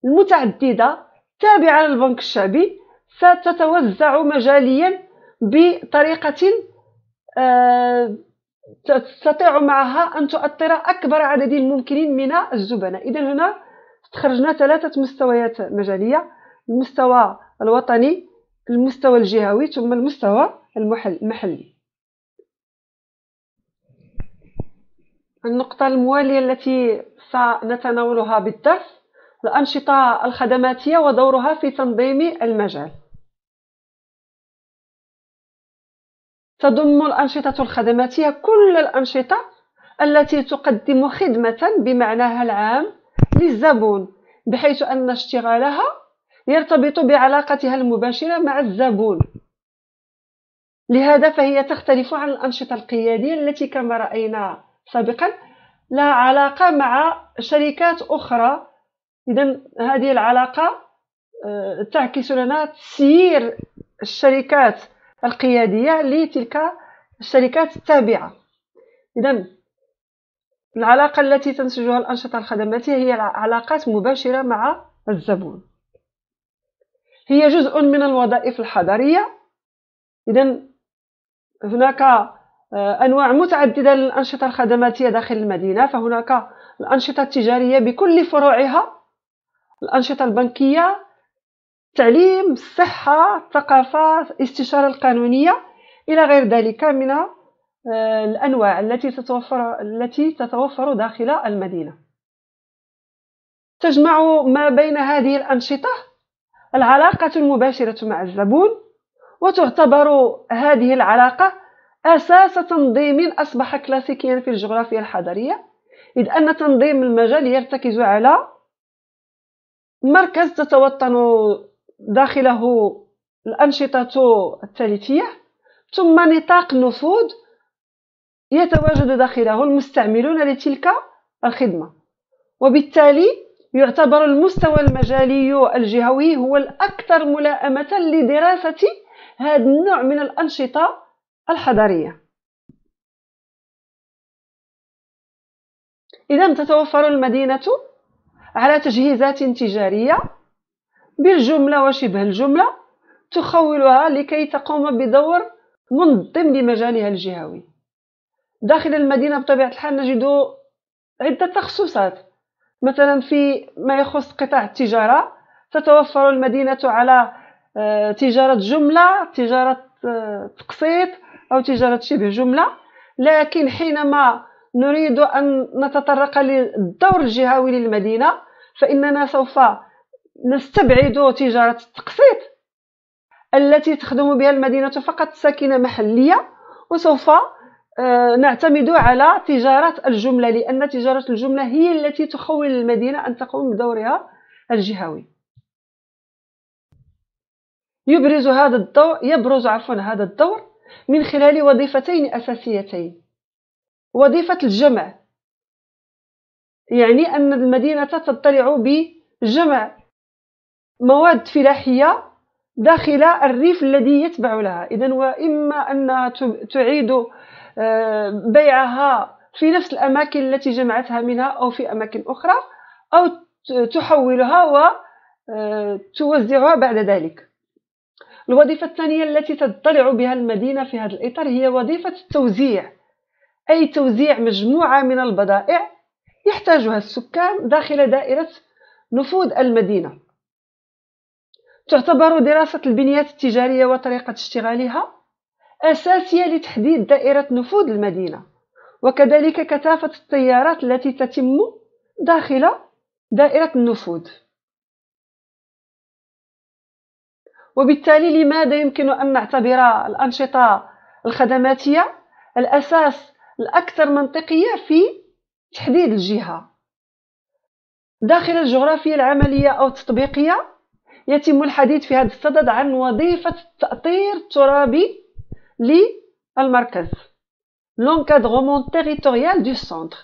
المتعددة تابعة للبنك الشعبي ستتوزع مجاليا بطريقة آه، تستطيع معها أن تؤطر أكبر عدد ممكن من الزبناء إذا هنا تخرجنا ثلاثة مستويات مجالية المستوى الوطني المستوى الجهوي ثم المستوى المحلي النقطة الموالية التي سنتناولها بالدرس الأنشطة الخدماتية ودورها في تنظيم المجال تضم الأنشطة الخدماتية كل الأنشطة التي تقدم خدمة بمعناها العام للزبون بحيث أن اشتغالها يرتبط بعلاقتها المباشرة مع الزبون لهذا فهي تختلف عن الأنشطة القيادية التي كما رأينا سابقا لا علاقة مع شركات أخرى إذا هذه العلاقة آه، تعكس لنا تسيير الشركات القيادية لتلك الشركات التابعة إذا العلاقة التي تنسجها الأنشطة الخدماتية هي علاقات مباشرة مع الزبون هي جزء من الوظائف الحضرية إذا هناك آه، أنواع متعددة للأنشطة الخدماتية داخل المدينة فهناك الأنشطة التجارية بكل فروعها الأنشطة البنكية التعليم الصحة الثقافة الاستشارة القانونية إلى غير ذلك من آه، الأنواع التي تتوفر التي تتوفر داخل المدينة تجمع ما بين هذه الأنشطة العلاقة المباشرة مع الزبون وتعتبر هذه العلاقة أساس تنظيم أصبح كلاسيكيا في الجغرافيا الحضرية إذ أن تنظيم المجال يرتكز على مركز تتوطن داخله الأنشطة الثالثية ثم نطاق نفوذ يتواجد داخله المستعملون لتلك الخدمة وبالتالي يعتبر المستوى المجالي الجهوي هو الأكثر ملائمة لدراسة هذا النوع من الأنشطة الحضرية إذا تتوفر المدينة على تجهيزات تجارية بالجملة وشبه الجملة تخولها لكي تقوم بدور منظم لمجالها الجهوي داخل المدينة بطبيعة الحال نجد عدة تخصصات مثلا في ما يخص قطاع التجارة تتوفر المدينة على آه، تجارة جملة تجارة آه، تقسيط أو تجارة شبه جملة لكن حينما نريد أن نتطرق للدور الجهوي للمدينة فإننا سوف نستبعد تجارة التقسيط التي تخدم بها المدينة فقط ساكنة محلية وسوف آه، نعتمد على تجارة الجملة لأن تجارة الجملة هي التي تخول المدينة أن تقوم بدورها الجهوي يبرز هذا الدور يبرز عفوا هذا الدور من خلال وظيفتين أساسيتين وظيفة الجمع يعني أن المدينة تضطلع بجمع مواد فلاحية داخل الريف الذي يتبع لها إذا وإما أنها تعيد آه، بيعها في نفس الأماكن التي جمعتها منها أو في أماكن أخرى أو تحولها وتوزعها آه، بعد ذلك الوظيفة الثانية التي تضطلع بها المدينة في هذا الإطار هي وظيفة التوزيع أي توزيع مجموعة من البضائع يحتاجها السكان داخل دائرة نفوذ المدينة تعتبر دراسة البنيات التجارية وطريقة اشتغالها أساسية لتحديد دائرة نفوذ المدينة وكذلك كثافة التيارات التي تتم داخل دائرة النفوذ وبالتالي لماذا يمكن أن نعتبر الأنشطة الخدماتية الأساس الأكثر منطقية في تحديد الجهة داخل الجغرافيا العملية أو التطبيقية يتم الحديث في هذا الصدد عن وظيفة التأطير الترابي للمركز لونكادغومون تيريتوريال دو سونتر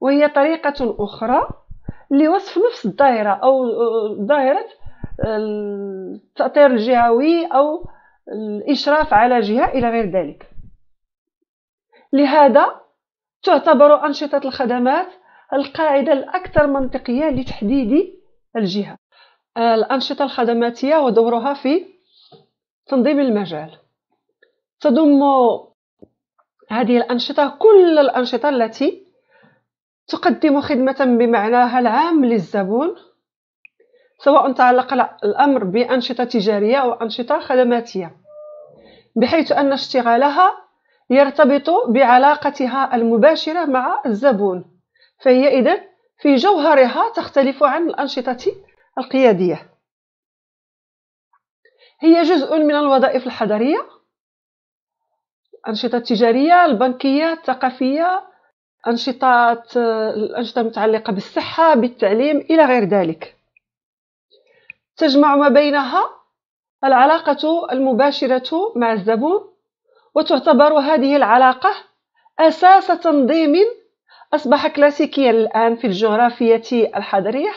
وهي طريقة أخرى لوصف نفس الدائرة أو دائرة آه، التأطير الجهوي أو الإشراف على جهة إلى غير ذلك لهذا تعتبر أنشطة الخدمات القاعدة الأكثر منطقية لتحديد الجهة آه، الأنشطة الخدماتية ودورها في تنظيم المجال تضم هذه الأنشطة كل الأنشطة التي تقدم خدمة بمعناها العام للزبون سواء تعلق الأمر بأنشطة تجارية أو أنشطة خدماتية بحيث أن اشتغالها يرتبط بعلاقتها المباشرة مع الزبون فهي إذن في جوهرها تختلف عن الأنشطة القيادية هي جزء من الوظائف الحضرية أنشطة تجارية البنكية الثقافية أنشطة آه، الأنشطة المتعلقة بالصحة بالتعليم إلى غير ذلك تجمع ما بينها العلاقة المباشرة مع الزبون وتعتبر هذه العلاقة أساس تنظيم أصبح كلاسيكيا الآن في الجغرافية الحضرية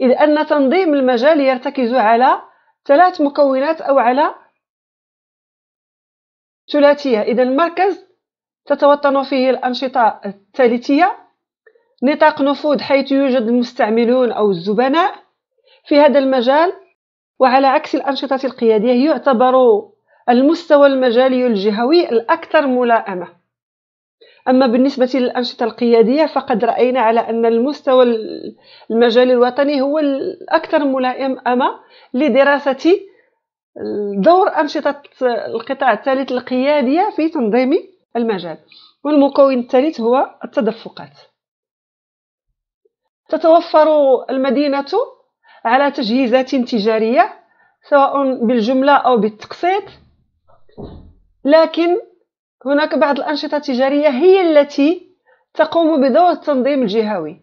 إذ أن تنظيم المجال يرتكز على ثلاث مكونات أو على ثلاثية إذا المركز تتوطن فيه الأنشطة الثالثية نطاق نفوذ حيث يوجد المستعملون أو الزبناء في هذا المجال وعلى عكس الأنشطة القيادية يعتبر المستوى المجالي الجهوي الأكثر ملائمة أما بالنسبة للأنشطة القيادية فقد رأينا على أن المستوى المجالي الوطني هو الأكثر ملائمة لدراسة دور أنشطة القطاع الثالث القيادية في تنظيم المجال والمكون الثالث هو التدفقات تتوفر المدينة على تجهيزات تجارية سواء بالجملة أو بالتقسيط لكن هناك بعض الأنشطة التجارية هي التي تقوم بدور التنظيم الجهوي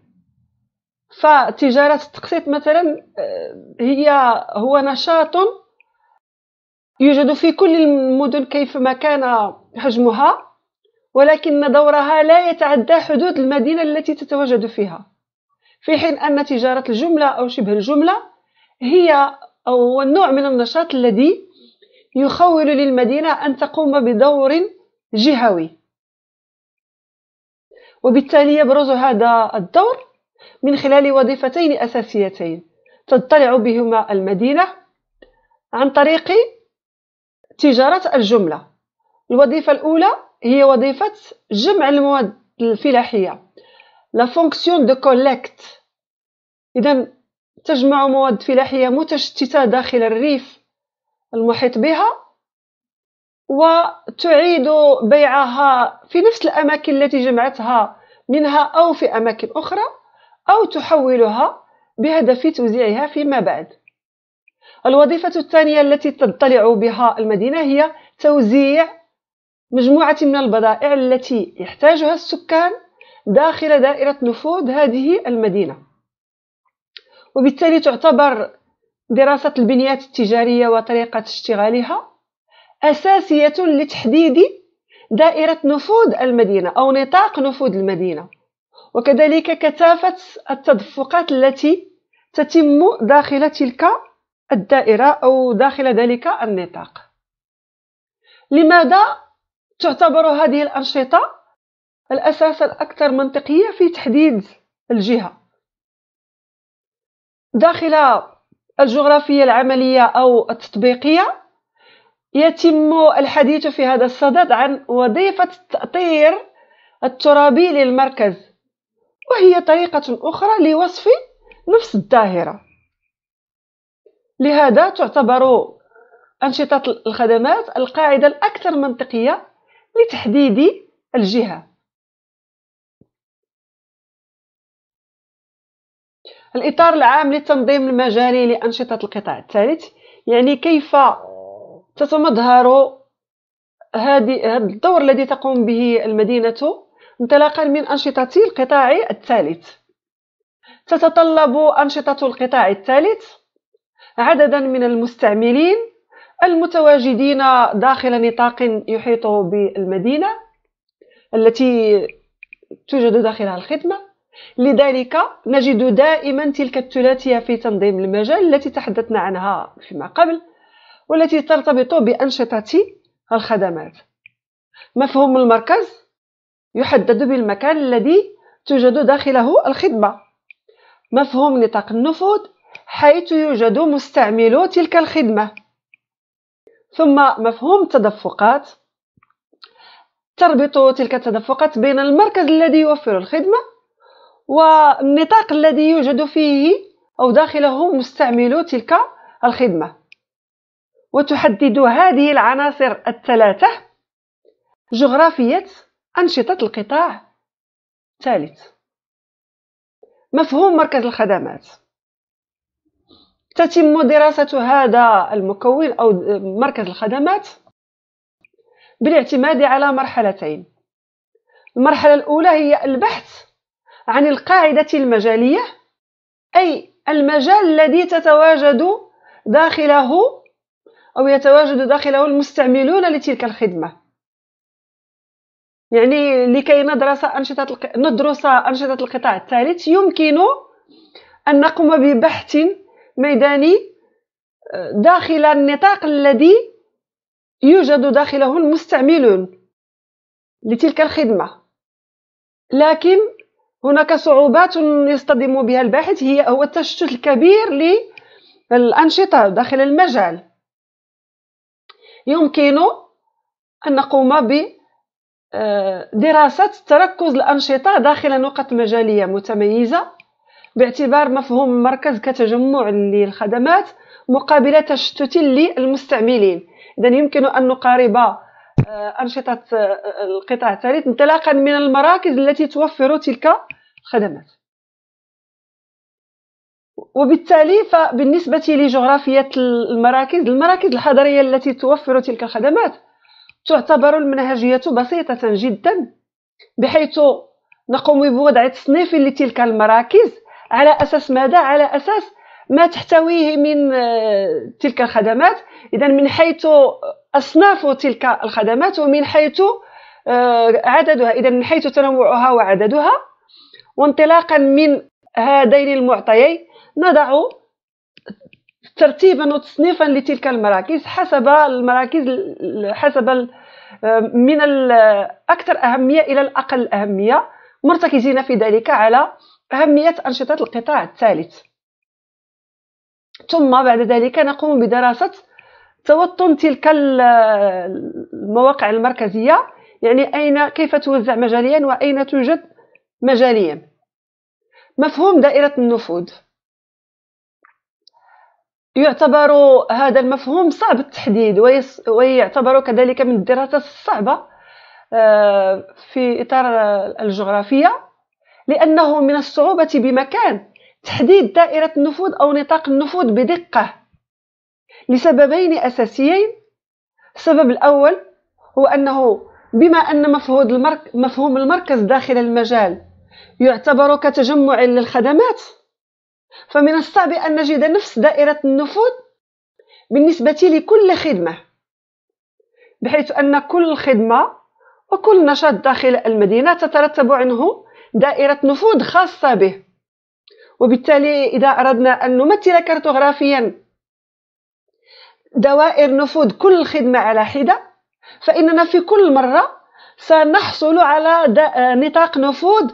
فتجارة التقسيط مثلا آه، هي هو نشاط يوجد في كل المدن كيفما كان حجمها ولكن دورها لا يتعدى حدود المدينة التي تتواجد فيها في حين أن تجارة الجملة أو شبه الجملة هي هو النوع من النشاط الذي يخول للمدينة أن تقوم بدور جهوي وبالتالي يبرز هذا الدور من خلال وظيفتين أساسيتين تضطلع بهما المدينة عن طريق تجارة الجملة الوظيفة الأولى هي وظيفة جمع المواد الفلاحية لا فونكسيون دو كوليكت إذا تجمع مواد فلاحية متشتتة داخل الريف المحيط بها وتعيد بيعها في نفس الأماكن التي جمعتها منها أو في أماكن أخرى أو تحولها بهدف توزيعها فيما بعد الوظيفة الثانية التي تضطلع بها المدينة هي توزيع مجموعة من البضائع التي يحتاجها السكان داخل دائرة نفوذ هذه المدينة وبالتالي تعتبر دراسة البنيات التجارية وطريقة اشتغالها أساسية لتحديد دائرة نفوذ المدينة أو نطاق نفوذ المدينة وكذلك كثافة التدفقات التي تتم داخل تلك الدائرة أو داخل ذلك النطاق لماذا تعتبر هذه الأنشطة الأساس الأكثر منطقية في تحديد الجهة داخل الجغرافية العملية أو التطبيقية يتم الحديث في هذا الصدد عن وظيفة التأطير الترابي للمركز وهي طريقة أخرى لوصف نفس الظاهرة لهذا تعتبر أنشطة الخدمات القاعدة الأكثر منطقية لتحديد الجهة الإطار العام للتنظيم المجالي لأنشطة القطاع الثالث يعني كيف تتمظهر هذه الدور الذي تقوم به المدينة انطلاقا من أنشطة القطاع الثالث تتطلب أنشطة القطاع الثالث عددا من المستعملين المتواجدين داخل نطاق يحيط بالمدينة التي توجد داخلها الخدمة لذلك نجد دائما تلك الثلاثية في تنظيم المجال التي تحدثنا عنها فيما قبل والتي ترتبط بأنشطة الخدمات مفهوم المركز يحدد بالمكان الذي توجد داخله الخدمة مفهوم نطاق النفوذ حيث يوجد مستعملو تلك الخدمة ثم مفهوم التدفقات تربط تلك التدفقات بين المركز الذي يوفر الخدمة والنطاق الذي يوجد فيه أو داخله مستعملو تلك الخدمة وتحدد هذه العناصر الثلاثة جغرافية أنشطة القطاع الثالث مفهوم مركز الخدمات تتم دراسة هذا المكون أو مركز الخدمات بالاعتماد على مرحلتين المرحلة الأولى هي البحث عن القاعدة المجالية أي المجال الذي تتواجد داخله أو يتواجد داخله المستعملون لتلك الخدمة يعني لكي ندرس أنشطة ندرس أنشطة القطاع الثالث يمكن أن نقوم ببحث ميداني آه، داخل النطاق الذي يوجد داخله المستعملون لتلك الخدمة لكن هناك صعوبات يصطدم بها الباحث هي هو التشتت الكبير للأنشطة داخل المجال يمكن أن نقوم بدراسة آه، تركز الأنشطة داخل نقط مجالية متميزة باعتبار مفهوم المركز كتجمع للخدمات مقابل تشتت للمستعملين اذا يمكن ان نقارب آه، انشطه آه، القطاع الثالث انطلاقا من المراكز التي توفر تلك الخدمات وبالتالي فبالنسبة لجغرافية المراكز المراكز الحضرية التي توفر تلك الخدمات تعتبر المنهجية بسيطة جدا بحيث نقوم بوضع تصنيف لتلك المراكز على اساس ماذا على اساس ما تحتويه من آه، تلك الخدمات اذا من حيث اصناف تلك الخدمات ومن حيث آه، عددها اذا من حيث تنوعها وعددها وانطلاقا من هذين المعطيين نضع ترتيبا وتصنيفا لتلك المراكز حسب المراكز حسب آه، من الاكثر اهميه الى الاقل اهميه مرتكزين في ذلك على أهمية أنشطة القطاع الثالث ثم بعد ذلك نقوم بدراسة توطن تلك المواقع المركزية يعني أين كيف توزع مجاليا وأين توجد مجاليا مفهوم دائرة النفوذ يعتبر هذا المفهوم صعب التحديد ويعتبر كذلك من الدراسات الصعبة آه، في إطار الجغرافية لأنه من الصعوبة بمكان تحديد دائرة النفوذ أو نطاق النفوذ بدقة لسببين أساسيين السبب الأول هو أنه بما أن مفهوم, مفهوم المركز داخل المجال يعتبر كتجمع للخدمات فمن الصعب أن نجد نفس دائرة النفوذ بالنسبة لكل خدمة بحيث أن كل خدمة وكل نشاط داخل المدينة تترتب عنه دائرة نفوذ خاصة به وبالتالي إذا أردنا أن نمثل كارتوغرافيا دوائر نفوذ كل خدمة على حدة فإننا في كل مرة سنحصل على نطاق نفوذ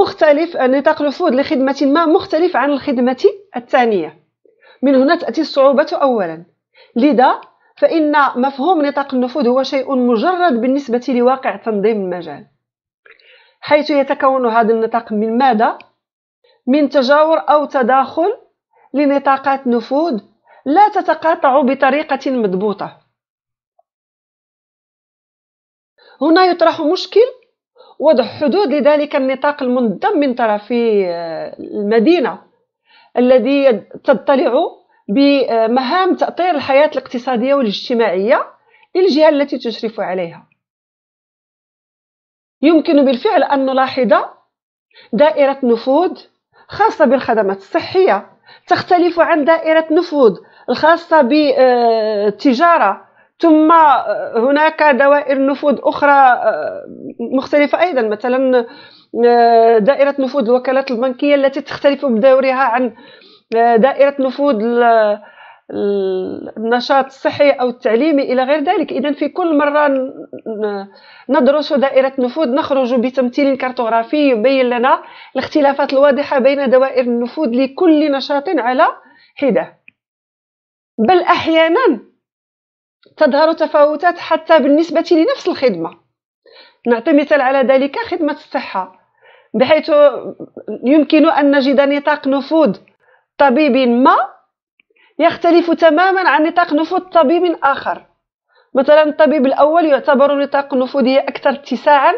مختلف نطاق نفوذ لخدمة ما مختلف عن الخدمة الثانية من هنا تأتي الصعوبة أولا لذا فإن مفهوم نطاق النفوذ هو شيء مجرد بالنسبة لواقع تنظيم المجال حيث يتكون هذا النطاق من ماذا؟ من تجاور أو تداخل لنطاقات نفوذ لا تتقاطع بطريقة مضبوطة هنا يطرح مشكل وضع حدود لذلك النطاق المنظم من طرفي المدينة الذي تضطلع بمهام تأطير الحياة الاقتصادية والاجتماعية للجهة التي تشرف عليها يمكن بالفعل أن نلاحظ دائرة نفوذ خاصة بالخدمات الصحية تختلف عن دائرة نفوذ الخاصة بالتجارة ثم هناك دوائر نفوذ أخرى مختلفة أيضا مثلا دائرة نفوذ الوكالات البنكية التي تختلف بدورها عن دائرة نفوذ النشاط الصحي او التعليمي الى غير ذلك اذا في كل مره ندرس دائره نفوذ نخرج بتمثيل كارتوغرافي يبين لنا الاختلافات الواضحه بين دوائر النفوذ لكل نشاط على حده بل احيانا تظهر تفاوتات حتى بالنسبه لنفس الخدمه نعطي مثال على ذلك خدمه الصحه بحيث يمكن ان نجد نطاق نفوذ طبيب ما يختلف تماما عن نطاق نفوذ طبيب آخر مثلا الطبيب الأول يعتبر نطاق نفوذه أكثر اتساعا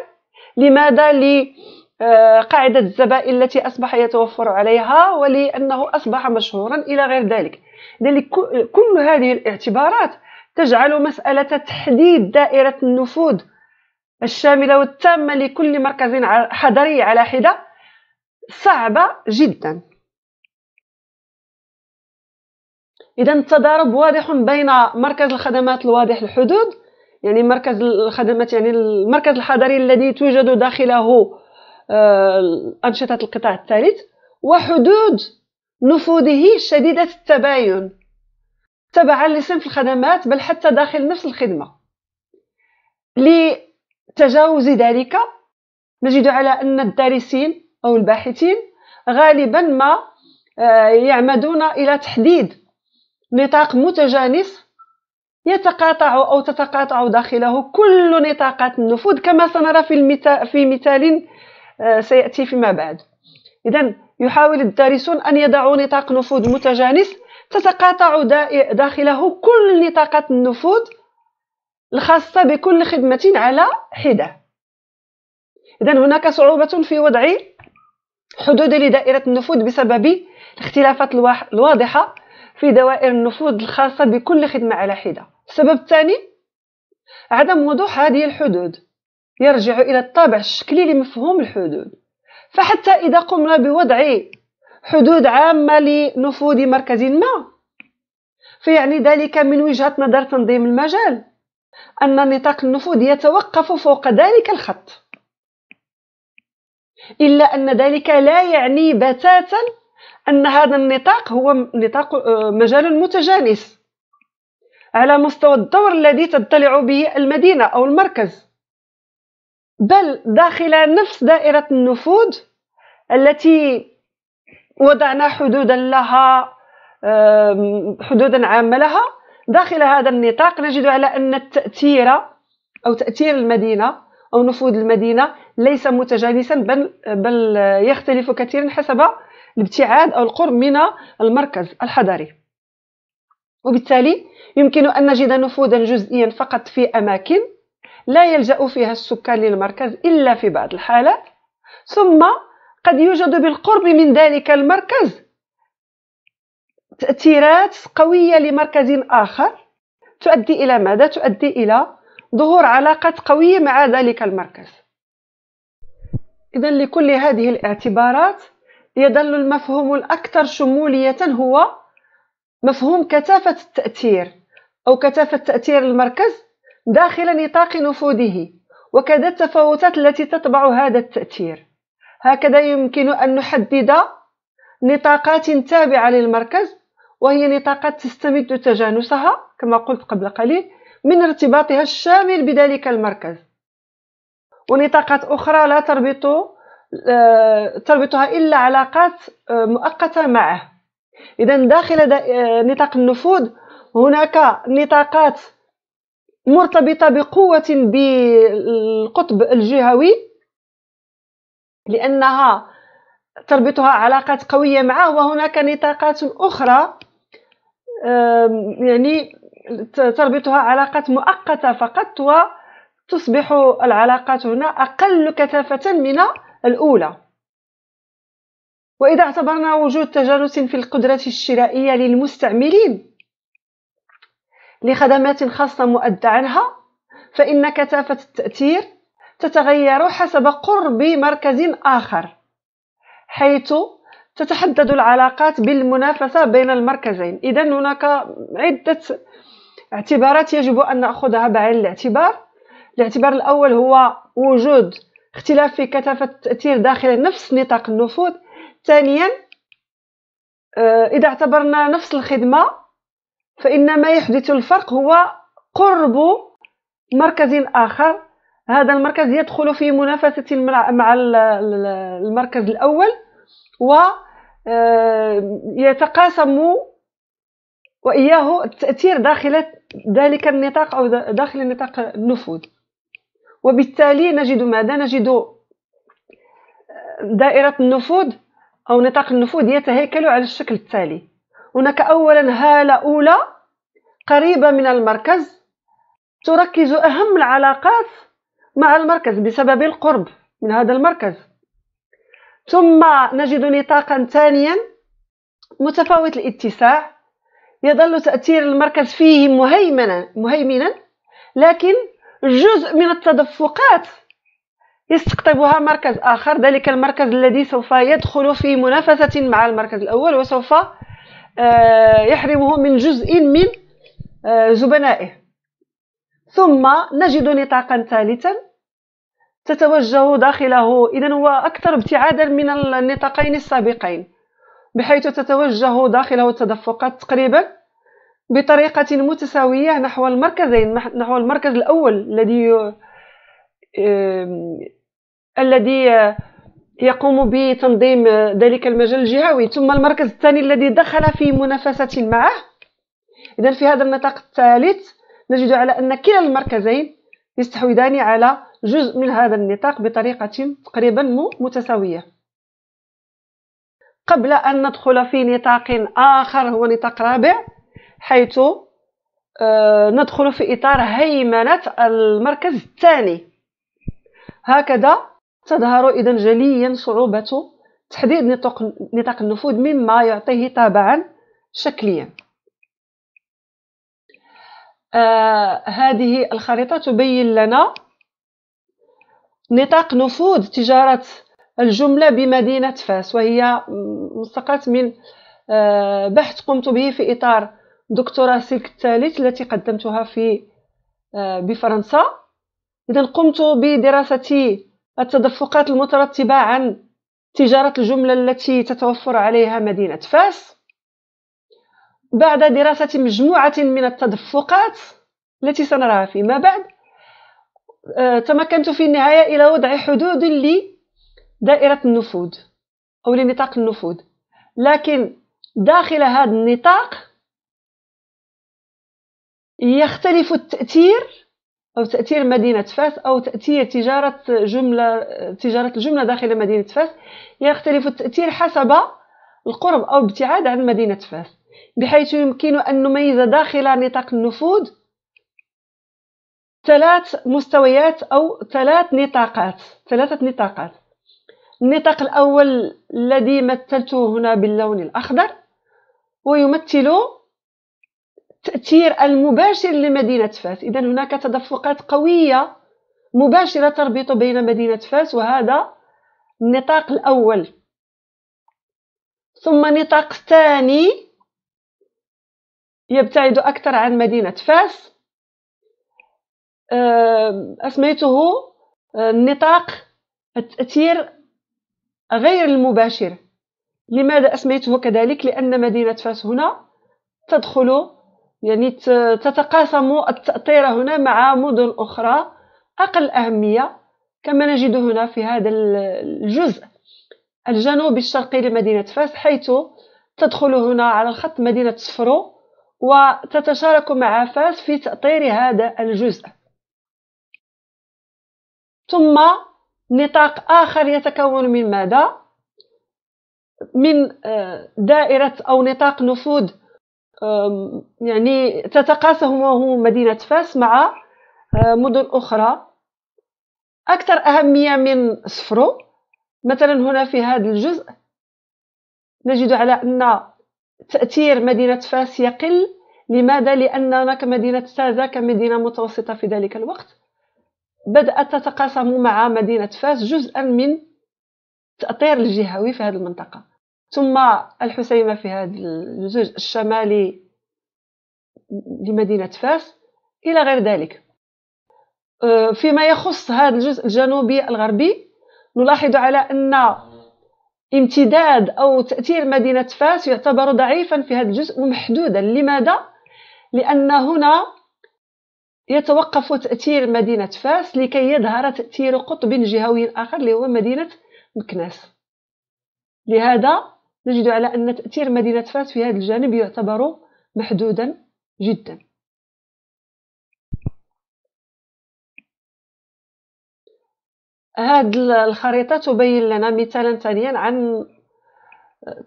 لماذا؟ لقاعدة الزبائن التي أصبح يتوفر عليها ولأنه أصبح مشهورا إلى غير ذلك لذلك كل هذه الاعتبارات تجعل مسألة تحديد دائرة النفوذ الشاملة والتامة لكل مركز حضري على حدة صعبة جدا اذا التضارب واضح بين مركز الخدمات الواضح الحدود يعني مركز الخدمات يعني المركز الحضري الذي توجد داخله آه، انشطه القطاع الثالث وحدود نفوذه شديده التباين تبعا لصنف الخدمات بل حتى داخل نفس الخدمه لتجاوز ذلك نجد على ان الدارسين او الباحثين غالبا ما آه، يعمدون الى تحديد نطاق متجانس يتقاطع أو تتقاطع داخله كل نطاقات النفوذ كما سنرى في, المثال في مثال آه، سيأتي فيما بعد إذا يحاول الدارسون أن يضعوا نطاق نفوذ متجانس تتقاطع داخله كل نطاقات النفوذ الخاصة بكل خدمة على حدة إذا هناك صعوبة في وضع حدود لدائرة النفوذ بسبب الاختلافات الواضحة في دوائر النفوذ الخاصة بكل خدمة على حدة السبب الثاني عدم وضوح هذه الحدود يرجع إلى الطابع الشكلي لمفهوم الحدود فحتى إذا قمنا بوضع حدود عامة لنفوذ مركز ما فيعني ذلك من وجهة نظر تنظيم المجال أن نطاق النفوذ يتوقف فوق ذلك الخط إلا أن ذلك لا يعني بتاتا ان هذا النطاق هو نطاق آه، مجال متجانس على مستوى الدور الذي تضطلع به المدينه او المركز بل داخل نفس دائره النفوذ التي وضعنا حدودا لها حدودا عامه لها داخل هذا النطاق نجد على ان التاثير او تاثير المدينه او نفوذ المدينه ليس متجانسا بل بل يختلف كثيرا حسب الابتعاد أو القرب من المركز الحضري وبالتالي يمكن أن نجد نفوذا جزئيا فقط في أماكن لا يلجأ فيها السكان للمركز إلا في بعض الحالات ثم قد يوجد بالقرب من ذلك المركز تأثيرات قوية لمركز آخر تؤدي إلى ماذا؟ تؤدي إلى ظهور علاقات قوية مع ذلك المركز إذا لكل هذه الاعتبارات يظل المفهوم الأكثر شمولية هو مفهوم كثافة التأثير أو كثافة تأثير المركز داخل نطاق نفوذه وكذا التفاوتات التي تطبع هذا التأثير هكذا يمكن أن نحدد نطاقات تابعة للمركز وهي نطاقات تستمد تجانسها كما قلت قبل قليل من ارتباطها الشامل بذلك المركز ونطاقات أخرى لا تربط آه، تربطها إلا علاقات آه، مؤقتة معه إذا داخل دا آه، نطاق النفوذ هناك نطاقات مرتبطة بقوة بالقطب الجهوي لأنها تربطها علاقات قوية معه وهناك نطاقات أخرى يعني تربطها علاقات مؤقتة فقط وتصبح العلاقات هنا أقل كثافة من الأولى وإذا اعتبرنا وجود تجانس في القدرة الشرائية للمستعملين لخدمات خاصة مؤدى عنها فإن كثافة التأثير تتغير حسب قرب مركز آخر حيث تتحدد العلاقات بالمنافسة بين المركزين إذا هناك عدة اعتبارات يجب أن نأخذها بعين الاعتبار الاعتبار الأول هو وجود اختلاف في كثافة التأثير داخل نفس نطاق النفوذ ثانيا آه، إذا اعتبرنا نفس الخدمة فإن ما يحدث الفرق هو قرب مركز آخر هذا المركز يدخل في منافسة مع المركز الأول ويتقاسم آه، وإياه التأثير داخل ذلك النطاق أو داخل نطاق النفوذ وبالتالي نجد ماذا نجد آه، دائرة النفوذ أو نطاق النفوذ يتهيكل على الشكل التالي هناك أولا هالة أولى قريبة من المركز تركز أهم العلاقات مع المركز بسبب القرب من هذا المركز ثم نجد نطاقا ثانيا متفاوت الاتساع يظل تأثير المركز فيه مهيمنا مهيمنا لكن جزء من التدفقات يستقطبها مركز آخر ذلك المركز الذي سوف يدخل في منافسة مع المركز الأول وسوف آه، يحرمه من جزء من آه، زبنائه ثم نجد نطاقا ثالثا تتوجه داخله إذا هو أكثر ابتعادا من النطاقين السابقين بحيث تتوجه داخله التدفقات تقريبا بطريقة متساوية نحو المركزين نحو المركز الأول الذي الذي يقوم بتنظيم ذلك المجال الجهوي ثم المركز الثاني الذي دخل في منافسة معه إذا في هذا النطاق الثالث نجد على أن كلا المركزين يستحوذان على جزء من هذا النطاق بطريقة تقريبا متساوية قبل أن ندخل في نطاق آخر هو نطاق رابع حيث آه، ندخل في إطار هيمنة المركز الثاني هكذا تظهر إذا جليا صعوبة تحديد نطاق النفوذ مما يعطيه طابعا شكليا آه هذه الخريطة تبين لنا نطاق نفوذ تجارة الجملة بمدينة فاس وهي مستقاة من آه بحث قمت به في إطار دكتوراه سلك الثالث التي قدمتها في آه، بفرنسا إذا قمت بدراسة التدفقات المترتبة عن تجارة الجملة التي تتوفر عليها مدينة فاس بعد دراسة مجموعة من التدفقات التي سنراها فيما بعد آه، تمكنت في النهاية إلى وضع حدود لدائرة النفوذ أو لنطاق النفوذ لكن داخل هذا النطاق يختلف التأثير أو تأثير مدينة فاس أو تأثير تجارة جملة تجارة الجملة داخل مدينة فاس يختلف التأثير حسب القرب أو الابتعاد عن مدينة فاس بحيث يمكن أن نميز داخل نطاق النفوذ ثلاث مستويات أو ثلاث نطاقات ثلاثة نطاقات النطاق الأول الذي مثلته هنا باللون الأخضر ويمثل التأثير المباشر لمدينة فاس إذا هناك تدفقات قوية مباشرة تربط بين مدينة فاس وهذا النطاق الأول ثم نطاق ثاني يبتعد أكثر عن مدينة فاس آه، أسميته آه، نطاق التأثير غير المباشر لماذا أسميته كذلك؟ لأن مدينة فاس هنا تدخل يعني تتقاسم التأطير هنا مع مدن أخرى أقل أهمية كما نجد هنا في هذا الجزء الجنوب الشرقي لمدينة فاس حيث تدخل هنا على الخط مدينة صفرو وتتشارك مع فاس في تأطير هذا الجزء ثم نطاق آخر يتكون من ماذا؟ من آه، دائرة أو نطاق نفوذ يعني تتقاسمه مدينة فاس مع أه، مدن أخرى أكثر أهمية من صفرو مثلا هنا في هذا الجزء نجد على أن تأثير مدينة فاس يقل لماذا؟ لأننا كمدينة سازا كمدينة متوسطة في ذلك الوقت بدأت تتقاسم مع مدينة فاس جزءا من التأطير الجهوي في هذه المنطقة ثم الحسيمه في هذا الجزء الشمالي لمدينه فاس الى غير ذلك أه، فيما يخص هذا الجزء الجنوبي الغربي نلاحظ على ان امتداد او تاثير مدينه فاس يعتبر ضعيفا في هذا الجزء ومحدودا لماذا لان هنا يتوقف تاثير مدينه فاس لكي يظهر تاثير قطب جهوي اخر اللي هو مدينه مكناس لهذا نجد على أن تأثير مدينة فاس في هذا الجانب يعتبر محدودا جدا هذه الخريطة تبين لنا مثالا ثانيا عن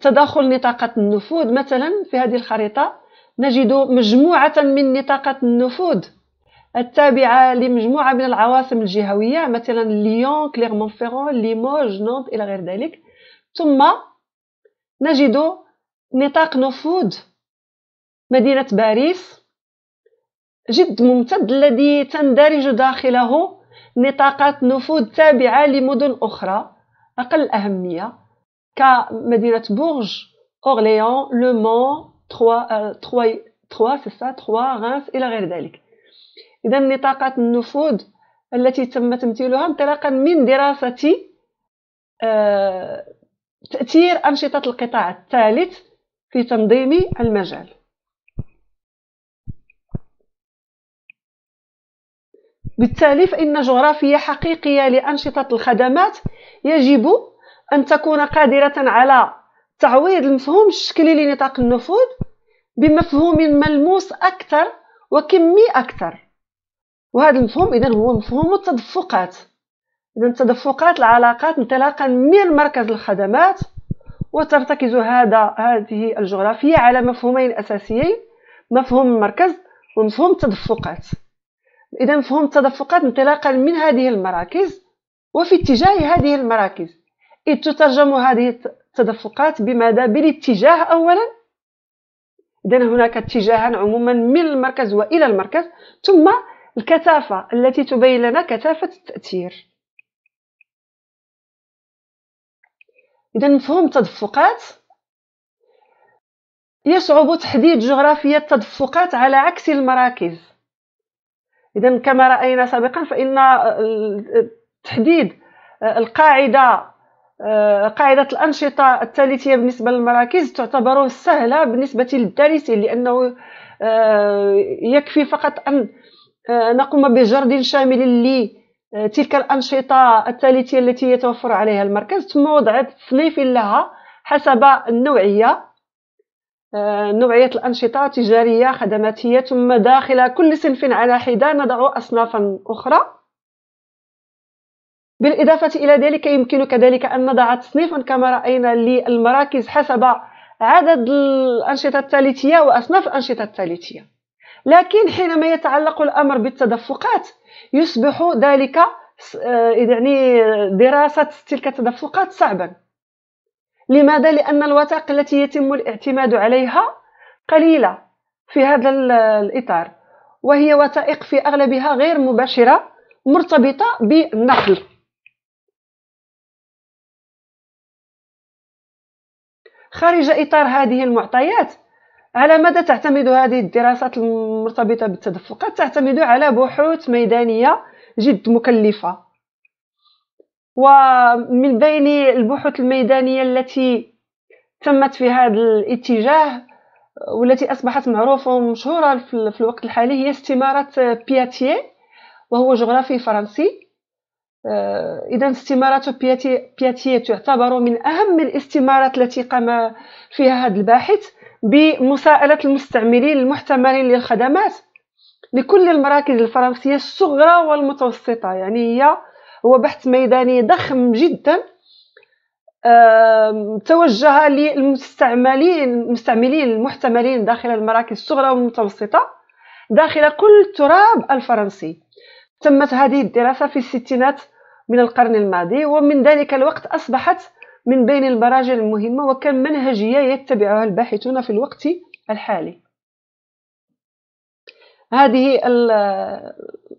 تداخل نطاقات النفوذ مثلا في هذه الخريطة نجد مجموعة من نطاقات النفوذ التابعة لمجموعة من العواصم الجهوية مثلا ليون كليرمون فيرون ليموج نونت إلى غير ذلك ثم نجد نطاق نفوذ مدينة باريس جد ممتد الذي تندرج داخله نطاقات نفوذ تابعة لمدن أخرى أقل أهمية كمدينة بورج أورليان لومون تخوا آه، تخوا تخوا سيسا تخوا غانس إلى غير ذلك إذا نطاقات النفوذ التي تم تمثيلها انطلاقا من دراسة آه، تأثير أنشطة القطاع الثالث في تنظيم المجال بالتالي فإن جغرافية حقيقية لأنشطة الخدمات يجب أن تكون قادرة على تعويض المفهوم الشكلي لنطاق النفوذ بمفهوم ملموس أكثر وكمي أكثر وهذا المفهوم إذن هو مفهوم التدفقات إذا تدفقات العلاقات انطلاقا من مركز الخدمات وترتكز هذا هذه الجغرافية على مفهومين أساسيين مفهوم المركز ومفهوم التدفقات إذا مفهوم التدفقات انطلاقا من هذه المراكز وفي اتجاه هذه المراكز إذ تترجم هذه التدفقات بماذا بالاتجاه أولا إذا هناك اتجاها عموما من المركز وإلى المركز ثم الكثافة التي تبين لنا كثافة التأثير اذا مفهوم التدفقات يصعب تحديد جغرافية التدفقات على عكس المراكز إذا كما رأينا سابقا فإن تحديد القاعدة قاعدة الأنشطة الثالثية بالنسبة للمراكز تعتبر سهلة بالنسبة للدارسين لأنه آه، يكفي فقط أن آه، نقوم بجرد شامل تلك الأنشطة التاليتية التي يتوفر عليها المركز تم وضع تصنيف لها حسب النوعية آه، نوعية الأنشطة تجارية خدماتية ثم داخل كل صنف على حدة نضع أصنافا أخرى بالإضافة إلى ذلك يمكن كذلك أن نضع تصنيفا كما رأينا للمراكز حسب عدد الأنشطة الثالثيه وأصناف الأنشطة الثالثيه لكن حينما يتعلق الأمر بالتدفقات يصبح ذلك آه، يعني دراسة تلك التدفقات صعبا لماذا؟ لأن الوثائق التي يتم الاعتماد عليها قليلة في هذا الإطار وهي وثائق في أغلبها غير مباشرة مرتبطة بالنقل خارج إطار هذه المعطيات على ماذا تعتمد هذه الدراسات المرتبطة بالتدفقات تعتمد على بحوث ميدانية جد مكلفة ومن بين البحوث الميدانية التي تمت في هذا الاتجاه والتي أصبحت معروفة ومشهورة في الوقت الحالي هي استمارة بياتيه وهو جغرافي فرنسي آه، إذا استمارة بياتيه تعتبر من أهم الاستمارات التي قام فيها هذا الباحث بمساءلة المستعملين المحتملين للخدمات لكل المراكز الفرنسية الصغرى والمتوسطة يعني هي هو بحث ميداني ضخم جدا توجه للمستعملين المستعملين المحتملين داخل المراكز الصغرى والمتوسطة داخل كل التراب الفرنسي تمت هذه الدراسة في الستينات من القرن الماضي ومن ذلك الوقت أصبحت من بين البراجع المهمة وكم منهجية يتبعها الباحثون في الوقت الحالي هذه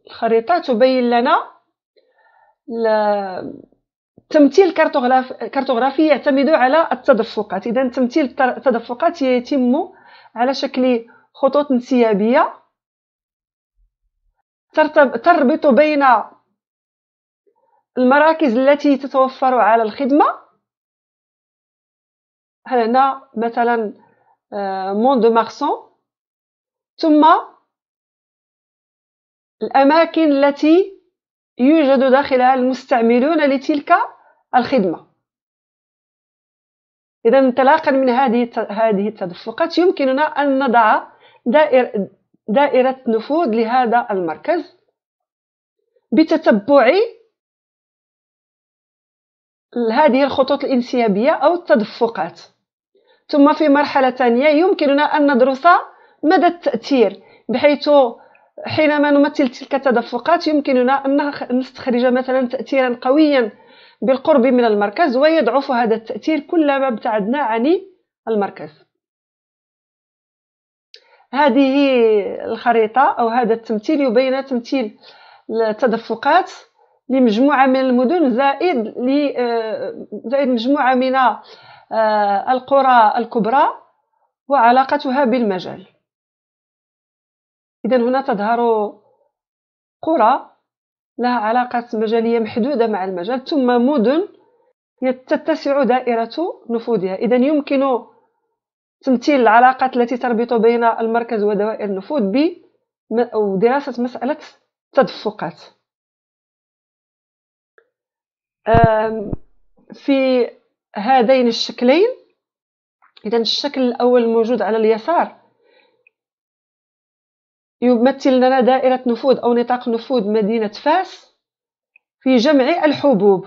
الخريطة تبين لنا تمثيل كارتوغرافي يعتمد على التدفقات إذا تمثيل التدفقات يتم على شكل خطوط انسيابية تربط بين المراكز التي تتوفر على الخدمة هنا مثلا آه، مون دو مارسون ثم الأماكن التي يوجد داخلها المستعملون لتلك الخدمة إذا انطلاقا من هذه هذه التدفقات يمكننا أن نضع دائر دائرة نفوذ لهذا المركز بتتبع هذه الخطوط الانسيابية أو التدفقات ثم في مرحلة ثانية يمكننا أن ندرس مدى التأثير بحيث حينما نمثل تلك التدفقات يمكننا أن نستخرج مثلا تأثيرا قويا بالقرب من المركز ويضعف هذا التأثير كلما ابتعدنا عن المركز هذه الخريطة أو هذا التمثيل يبين تمثيل التدفقات لمجموعه من المدن زائد آه، زائد مجموعه من آه، القرى الكبرى وعلاقتها بالمجال اذا هنا تظهر قرى لها علاقة مجالية محدودة مع المجال ثم مدن تتسع دائرة نفوذها إذا يمكن تمثيل العلاقات التي تربط بين المركز ودوائر النفوذ ب ودراسة مسألة تدفقات في هذين الشكلين إذا الشكل الأول الموجود على اليسار يمثل لنا دائرة نفوذ أو نطاق نفوذ مدينة فاس في جمع الحبوب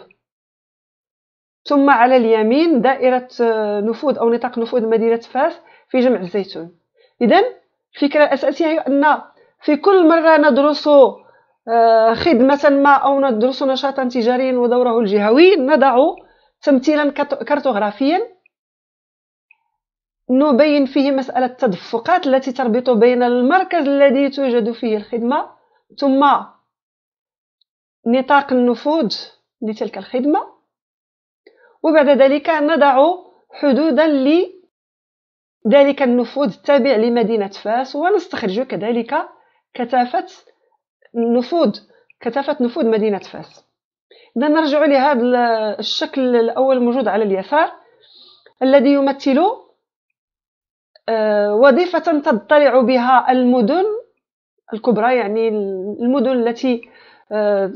ثم على اليمين دائرة آه، نفوذ أو نطاق نفوذ مدينة فاس في جمع الزيتون إذا الفكرة الأساسية هي أن في كل مرة ندرس آه، خدمة ما أو ندرس نشاطا تجاريا ودوره الجهوي نضع تمثيلا كارتوغرافيا نبين فيه مسألة التدفقات التي تربط بين المركز الذي توجد فيه الخدمة ثم نطاق النفوذ لتلك الخدمة وبعد ذلك نضع حدودا لذلك النفوذ التابع لمدينة فاس ونستخرج كذلك كثافة نفوذ كثافه نفوذ مدينه فاس اذا نرجع لهذا الشكل الاول الموجود على اليسار الذي يمثل آه، وظيفه تضطلع بها المدن الكبرى يعني المدن التي آه،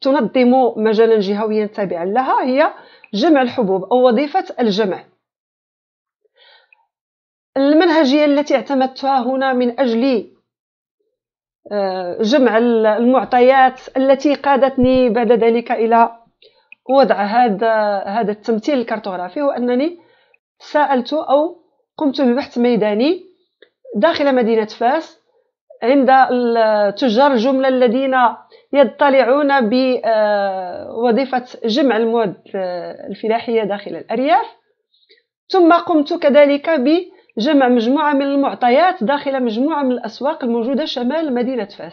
تنظم مجالا جهويا تابعا لها هي جمع الحبوب او وظيفه الجمع المنهجيه التي اعتمدتها هنا من اجل آه، جمع المعطيات التي قادتني بعد ذلك الى وضع هذا هذا التمثيل الكارتوغرافي هو انني سالت او قمت ببحث ميداني داخل مدينه فاس عند تجار الجمله الذين يطلعون بوظيفه آه، جمع المواد آه، الفلاحيه داخل الارياف ثم قمت كذلك ب جمع مجموعة من المعطيات داخل مجموعة من الأسواق الموجودة شمال مدينة فاس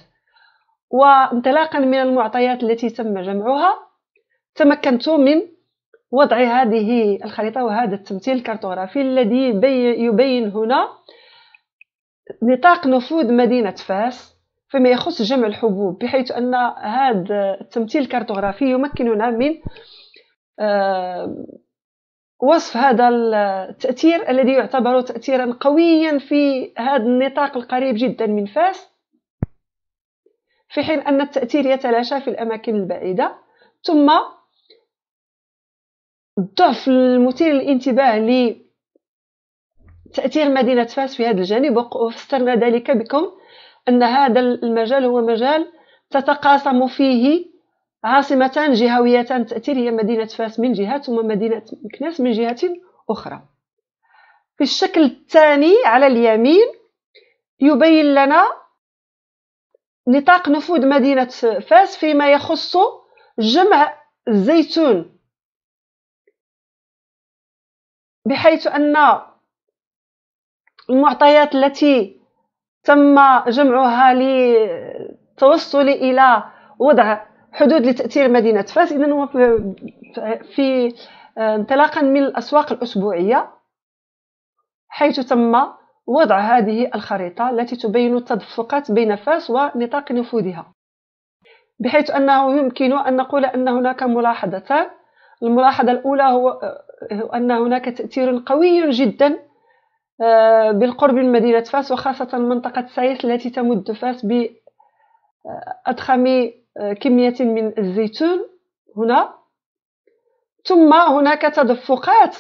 وانطلاقا من المعطيات التي تم جمعها تمكنت من وضع هذه الخريطة وهذا التمثيل الكارتوغرافي الذي يبين هنا نطاق نفوذ مدينة فاس فيما يخص جمع الحبوب بحيث أن هذا التمثيل الكارتوغرافي يمكننا من آه، وصف هذا التأثير الذي يعتبر تأثيرا قويا في هذا النطاق القريب جدا من فاس في حين أن التأثير يتلاشى في الأماكن البعيدة ثم الضعف المثير للانتباه لتأثير مدينة فاس في هذا الجانب وفسرنا ذلك بكم أن هذا المجال هو مجال تتقاسم فيه عاصمتان جهويتان تأثير هي مدينة فاس من جهة ثم مدينة مكناس من جهة أخرى في الشكل الثاني على اليمين يبين لنا نطاق نفوذ مدينة فاس فيما يخص جمع الزيتون بحيث أن المعطيات التي تم جمعها للتوصل إلى وضع حدود لتاثير مدينه فاس اذا هو في آه، انطلاقا من الاسواق الاسبوعيه حيث تم وضع هذه الخريطه التي تبين التدفقات بين فاس ونطاق نفوذها بحيث انه يمكن ان نقول ان هناك ملاحظتان الملاحظه الاولى هو آه، ان هناك تاثير قوي جدا آه، بالقرب من مدينه فاس وخاصه منطقه سايس التي تمد فاس بأضخم كمية من الزيتون هنا ثم هناك تدفقات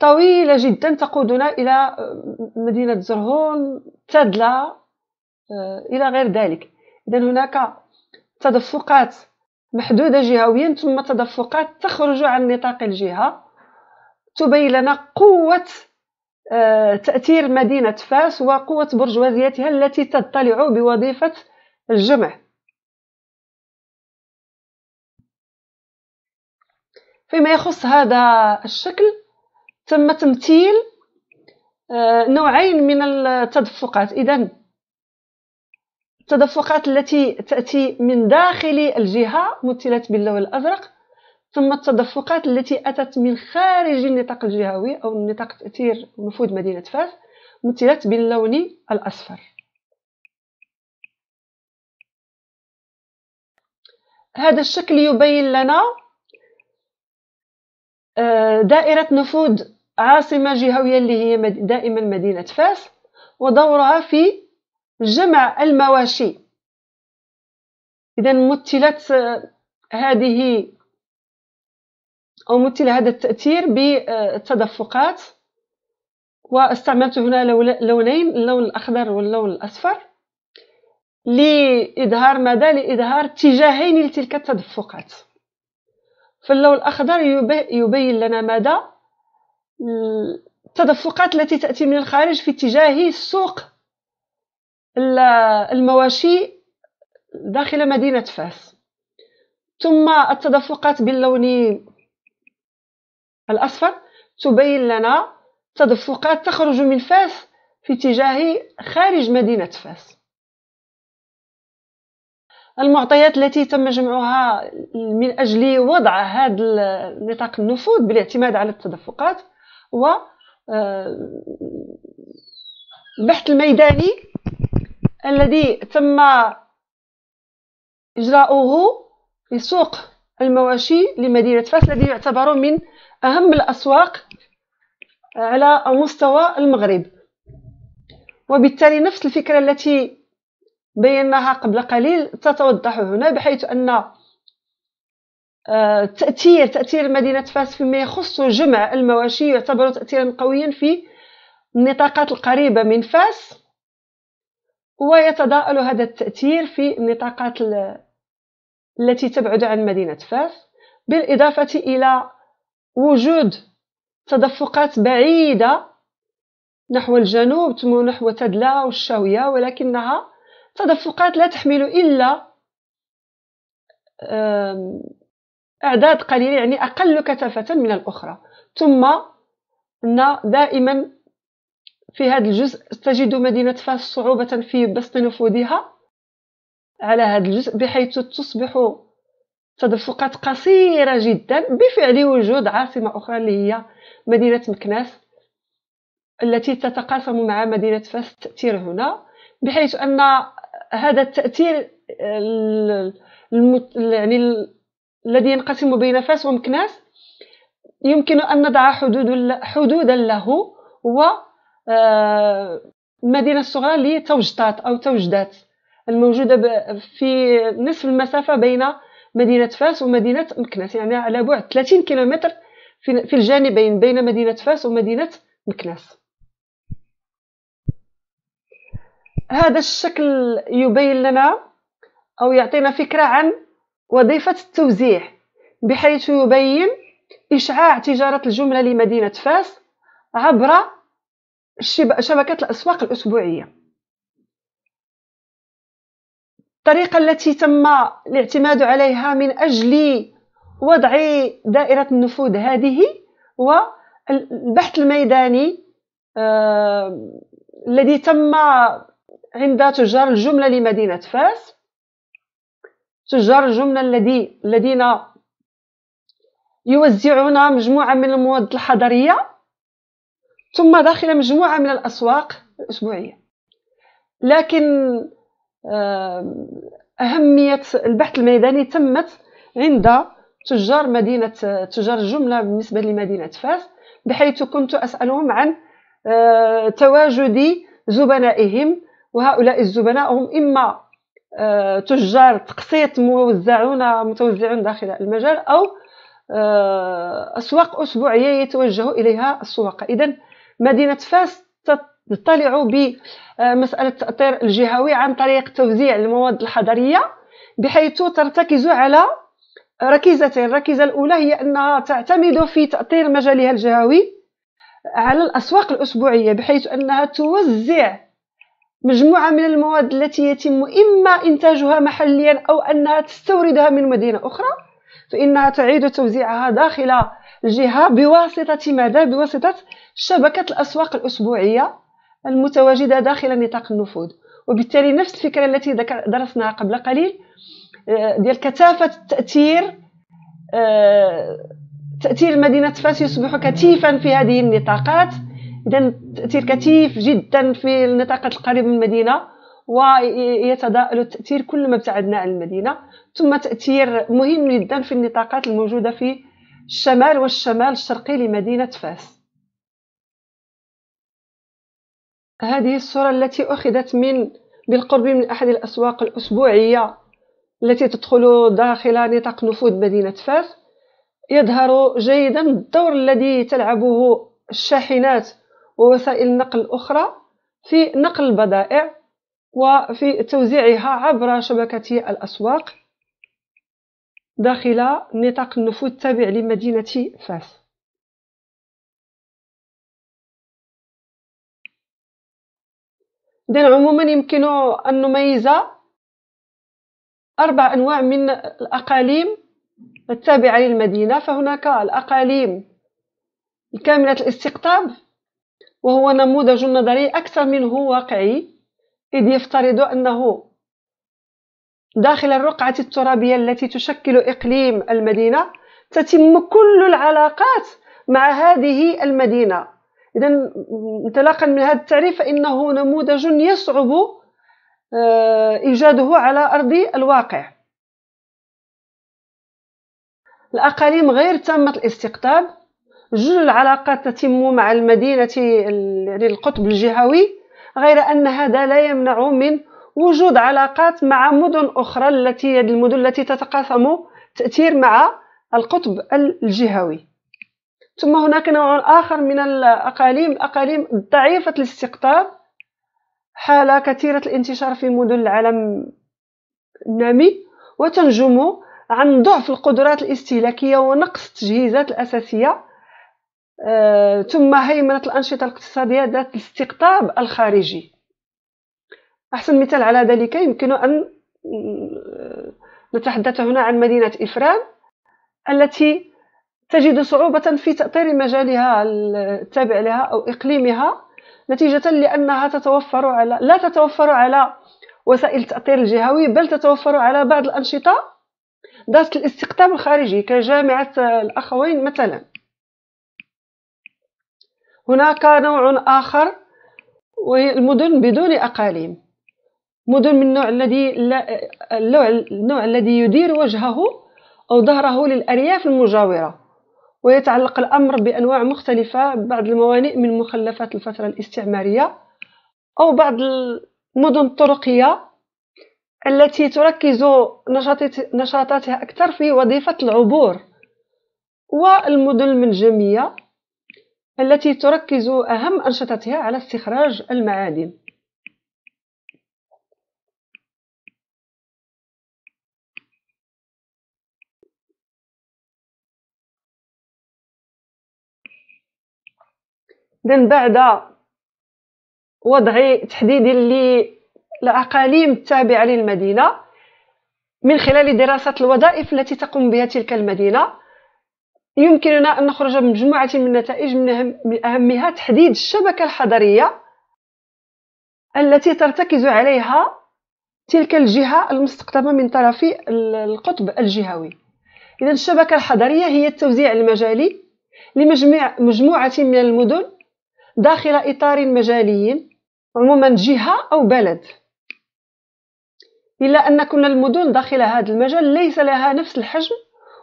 طويلة جدا تقودنا إلى مدينة زرهون تدلى آه، إلى غير ذلك إذا هناك تدفقات محدودة جهويا ثم تدفقات تخرج عن نطاق الجهة تبين لنا قوة آه، تأثير مدينة فاس وقوة برجوازيتها التي تضطلع بوظيفة الجمع فيما يخص هذا الشكل تم تمثيل آه، نوعين من التدفقات إذا التدفقات التي تأتي من داخل الجهة مثلت باللون الأزرق ثم التدفقات التي أتت من خارج النطاق الجهوي أو نطاق تأثير نفوذ مدينة فاس مثلت باللون الأصفر هذا الشكل يبين لنا آه، دائرة نفوذ عاصمة جهوية اللي هي دائما مدينة فاس ودورها في جمع المواشي إذا مثلت آه، هذه أو مثل هذا التأثير بالتدفقات واستعملت هنا لونين اللون الأخضر واللون الأصفر لإظهار ماذا لإظهار اتجاهين لتلك التدفقات فاللون الأخضر يبين لنا ماذا التدفقات التي تأتي من الخارج في اتجاه سوق المواشي داخل مدينة فاس ثم التدفقات باللون الأصفر تبين لنا تدفقات تخرج من فاس في اتجاه خارج مدينة فاس المعطيات التي تم جمعها من أجل وضع هذا نطاق النفوذ بالاعتماد على التدفقات و آه، البحث الميداني الذي تم إجراؤه في سوق المواشي لمدينة فاس الذي يعتبر من أهم الأسواق على مستوى المغرب وبالتالي نفس الفكرة التي بيناها قبل قليل تتوضح هنا بحيث ان آه، تاثير تاثير مدينه فاس فيما يخص جمع المواشي يعتبر تاثيرا قويا في النطاقات القريبه من فاس ويتضاءل هذا التاثير في النطاقات التي تبعد عن مدينه فاس بالاضافه الى وجود تدفقات بعيده نحو الجنوب ثم نحو تدلا والشاويه ولكنها تدفقات لا تحمل إلا أعداد قليلة يعني أقل كثافة من الأخرى ثم أن دائما في هذا الجزء تجد مدينة فاس صعوبة في بسط نفوذها على هذا الجزء بحيث تصبح تدفقات قصيرة جدا بفعل وجود عاصمة أخرى اللي هي مدينة مكناس التي تتقاسم مع مدينة فاس التأثير هنا بحيث أن هذا التاثير المت... يعني الذي ينقسم بين فاس ومكناس يمكن ان نضع حدود حدودا له والمدينه آه، الصغرى لتوجطات او توجدات الموجوده في نصف المسافه بين مدينه فاس ومدينه مكناس يعني على بعد 30 كيلومتر في الجانبين بين مدينه فاس ومدينه مكناس هذا الشكل يبين لنا أو يعطينا فكرة عن وظيفة التوزيع بحيث يبين إشعاع تجارة الجملة لمدينة فاس عبر شبكة الأسواق الأسبوعية الطريقة التي تم الاعتماد عليها من أجل وضع دائرة النفوذ هذه والبحث الميداني آه، الذي تم عند تجار الجملة لمدينة فاس تجار الجملة الذي الذين يوزعون مجموعة من المواد الحضرية ثم داخل مجموعة من الأسواق الأسبوعية لكن أهمية البحث الميداني تمت عند تجار مدينة تجار الجملة بالنسبة لمدينة فاس بحيث كنت أسألهم عن آه، تواجد زبنائهم وهؤلاء الزبناء هم إما آه، تجار تقسيط موزعون متوزعون داخل المجال أو آه، أسواق أسبوعية يتوجه إليها السواقة إذا مدينة فاس تطلع بمسألة آه، التأطير الجهوي عن طريق توزيع المواد الحضرية بحيث ترتكز على ركيزتين الركيزة الأولى هي أنها تعتمد في تأطير مجالها الجهوي على الأسواق الأسبوعية بحيث أنها توزع مجموعة من المواد التي يتم إما إنتاجها محليا أو أنها تستوردها من مدينة أخرى فإنها تعيد توزيعها داخل الجهة بواسطة ماذا؟ بواسطة شبكة الأسواق الأسبوعية المتواجدة داخل نطاق النفوذ وبالتالي نفس الفكرة التي درسناها قبل قليل آه، ديال كثافة التأثير آه، تأثير مدينة فاس يصبح كثيفا في هذه النطاقات اذا تاثير كثيف جدا في النطاقات القريبه من المدينه ويتضاءل التاثير كل ما ابتعدنا عن المدينه ثم تاثير مهم جدا في النطاقات الموجوده في الشمال والشمال الشرقي لمدينه فاس هذه الصوره التي اخذت من بالقرب من احد الاسواق الاسبوعيه التي تدخل داخل نطاق نفوذ مدينه فاس يظهر جيدا الدور الذي تلعبه الشاحنات ووسائل نقل أخرى في نقل البضائع وفي توزيعها عبر شبكة الأسواق داخل نطاق النفوذ التابع لمدينة فاس إذن عموما يمكن أن نميز أربع أنواع من الأقاليم التابعة للمدينة فهناك الأقاليم الكاملة الاستقطاب وهو نموذج نظري أكثر منه واقعي إذ يفترض أنه داخل الرقعة الترابية التي تشكل إقليم المدينة تتم كل العلاقات مع هذه المدينة إذا انطلاقا من هذا التعريف فإنه نموذج يصعب آه، إيجاده على أرض الواقع الأقاليم غير تامة الاستقطاب جل العلاقات تتم مع المدينة يعني القطب الجهوي غير أن هذا لا يمنع من وجود علاقات مع مدن أخرى التي المدن التي تتقاسم تأثير مع القطب الجهوي ثم هناك نوع آخر من الأقاليم الأقاليم ضعيفة الاستقطاب حالة كثيرة الانتشار في مدن العالم النامي وتنجم عن ضعف القدرات الاستهلاكية ونقص التجهيزات الأساسية آه، ثم هيمنة الأنشطة الاقتصادية ذات الاستقطاب الخارجي أحسن مثال على ذلك يمكن أن آه، نتحدث هنا عن مدينة إفران التي تجد صعوبة في تأطير مجالها التابع لها أو إقليمها نتيجة لأنها تتوفر على لا تتوفر على وسائل التأطير الجهوي بل تتوفر على بعض الأنشطة ذات الاستقطاب الخارجي كجامعة الأخوين مثلا هناك نوع آخر وهي المدن بدون أقاليم مدن من النوع الذي لا النوع الذي يدير وجهه أو ظهره للأرياف المجاورة ويتعلق الأمر بأنواع مختلفة بعض الموانئ من مخلفات الفترة الاستعمارية أو بعض المدن الطرقية التي تركز نشاطاتها أكثر في وظيفة العبور والمدن المنجمية التي تركز أهم أنشطتها على استخراج المعادن إذن بعد وضع تحديد للأقاليم التابعة للمدينة من خلال دراسة الوظائف التي تقوم بها تلك المدينة يمكننا أن نخرج من مجموعة من النتائج من أهمها تحديد الشبكة الحضرية التي ترتكز عليها تلك الجهة المستقطبة من طرف القطب الجهوي إذا الشبكة الحضرية هي التوزيع المجالي لمجموعة مجموعة من المدن داخل إطار مجالي عموما جهة أو بلد إلا أن كل المدن داخل هذا المجال ليس لها نفس الحجم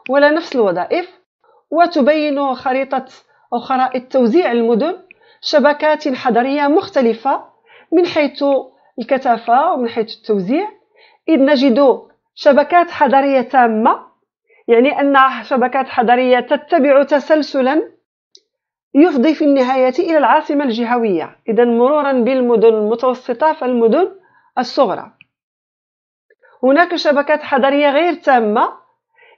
ولا نفس الوظائف وتبين خريطة أو خرائط توزيع المدن شبكات حضرية مختلفة من حيث الكثافة ومن حيث التوزيع إذ نجد شبكات حضرية تامة يعني أن شبكات حضرية تتبع تسلسلا يفضي في النهاية إلى العاصمة الجهوية إذا مرورا بالمدن المتوسطة فالمدن الصغرى هناك شبكات حضرية غير تامة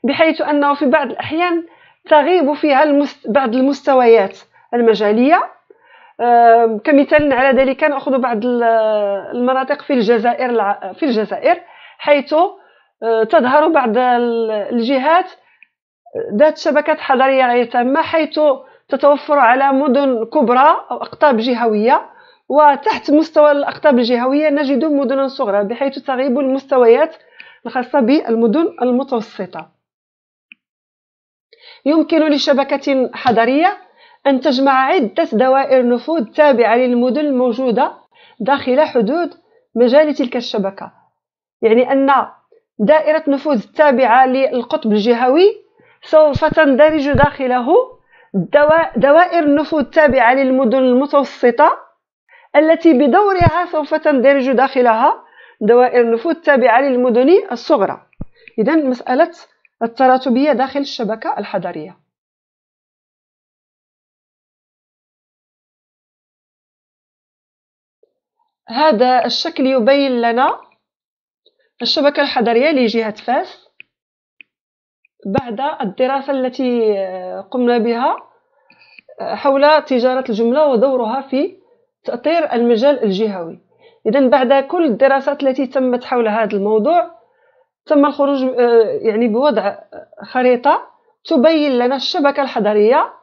بحيث أنه في بعض الأحيان تغيب فيها المست... بعض المستويات المجالية كمثال على ذلك نأخذ بعض المناطق في الجزائر في الجزائر حيث آه، تظهر بعض الجهات ذات شبكات حضرية غير تامة حيث تتوفر على مدن كبرى أو أقطاب جهوية وتحت مستوى الأقطاب الجهوية نجد مدنا صغرى بحيث تغيب المستويات الخاصة بالمدن المتوسطة يمكن لشبكة حضرية أن تجمع عدة دوائر نفوذ تابعة للمدن الموجودة داخل حدود مجال تلك الشبكة يعني أن دائرة نفوذ التابعة للقطب الجهوي سوف تندرج داخله دوائر النفوذ التابعة للمدن المتوسطة التي بدورها سوف تندرج داخلها دوائر النفوذ التابعة للمدن الصغرى إذا مسألة التراتبية داخل الشبكة الحضرية هذا الشكل يبين لنا الشبكة الحضرية لجهة فاس بعد الدراسة التي قمنا بها حول تجارة الجملة ودورها في تأطير المجال الجهوي إذا بعد كل الدراسات التي تمت حول هذا الموضوع تم الخروج آه، يعني بوضع خريطه تبين لنا الشبكه الحضريه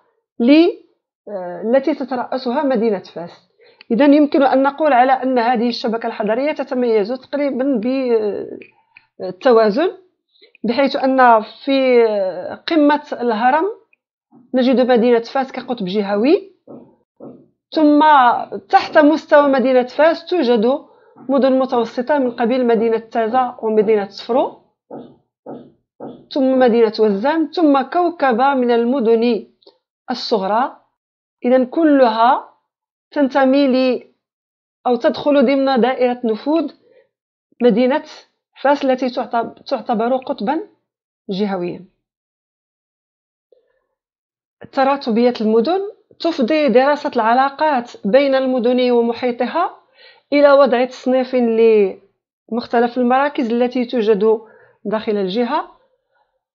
آه، التي تترأسها مدينه فاس اذا يمكن ان نقول على ان هذه الشبكه الحضريه تتميز تقريبا بالتوازن آه، بحيث ان في قمه الهرم نجد مدينه فاس كقطب جهوي ثم تحت مستوى مدينه فاس توجد مدن متوسطة من قبيل مدينة تازة ومدينة صفرو ثم مدينة وزان ثم كوكبة من المدن الصغرى إذا كلها تنتمي لي أو تدخل ضمن دائرة نفوذ مدينة فاس التي تعتبر قطبا جهويا تراتبية المدن تفضي دراسة العلاقات بين المدن ومحيطها إلى وضع تصنيف لمختلف المراكز التي توجد داخل الجهة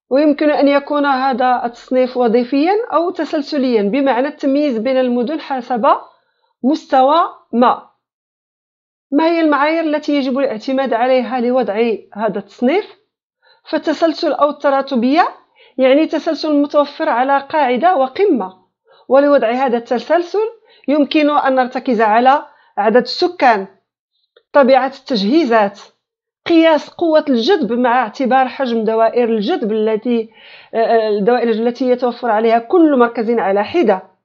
ويمكن أن يكون هذا التصنيف وظيفيا أو تسلسليا بمعنى التمييز بين المدن حسب مستوى ما ما هي المعايير التي يجب الاعتماد عليها لوضع هذا التصنيف فالتسلسل أو التراتبية يعني تسلسل متوفر على قاعدة وقمة ولوضع هذا التسلسل يمكن أن نرتكز على عدد السكان طبيعة التجهيزات قياس قوة الجذب مع اعتبار حجم دوائر الجذب التي آه، آه، الدوائر التي يتوفر عليها كل مركز على حدة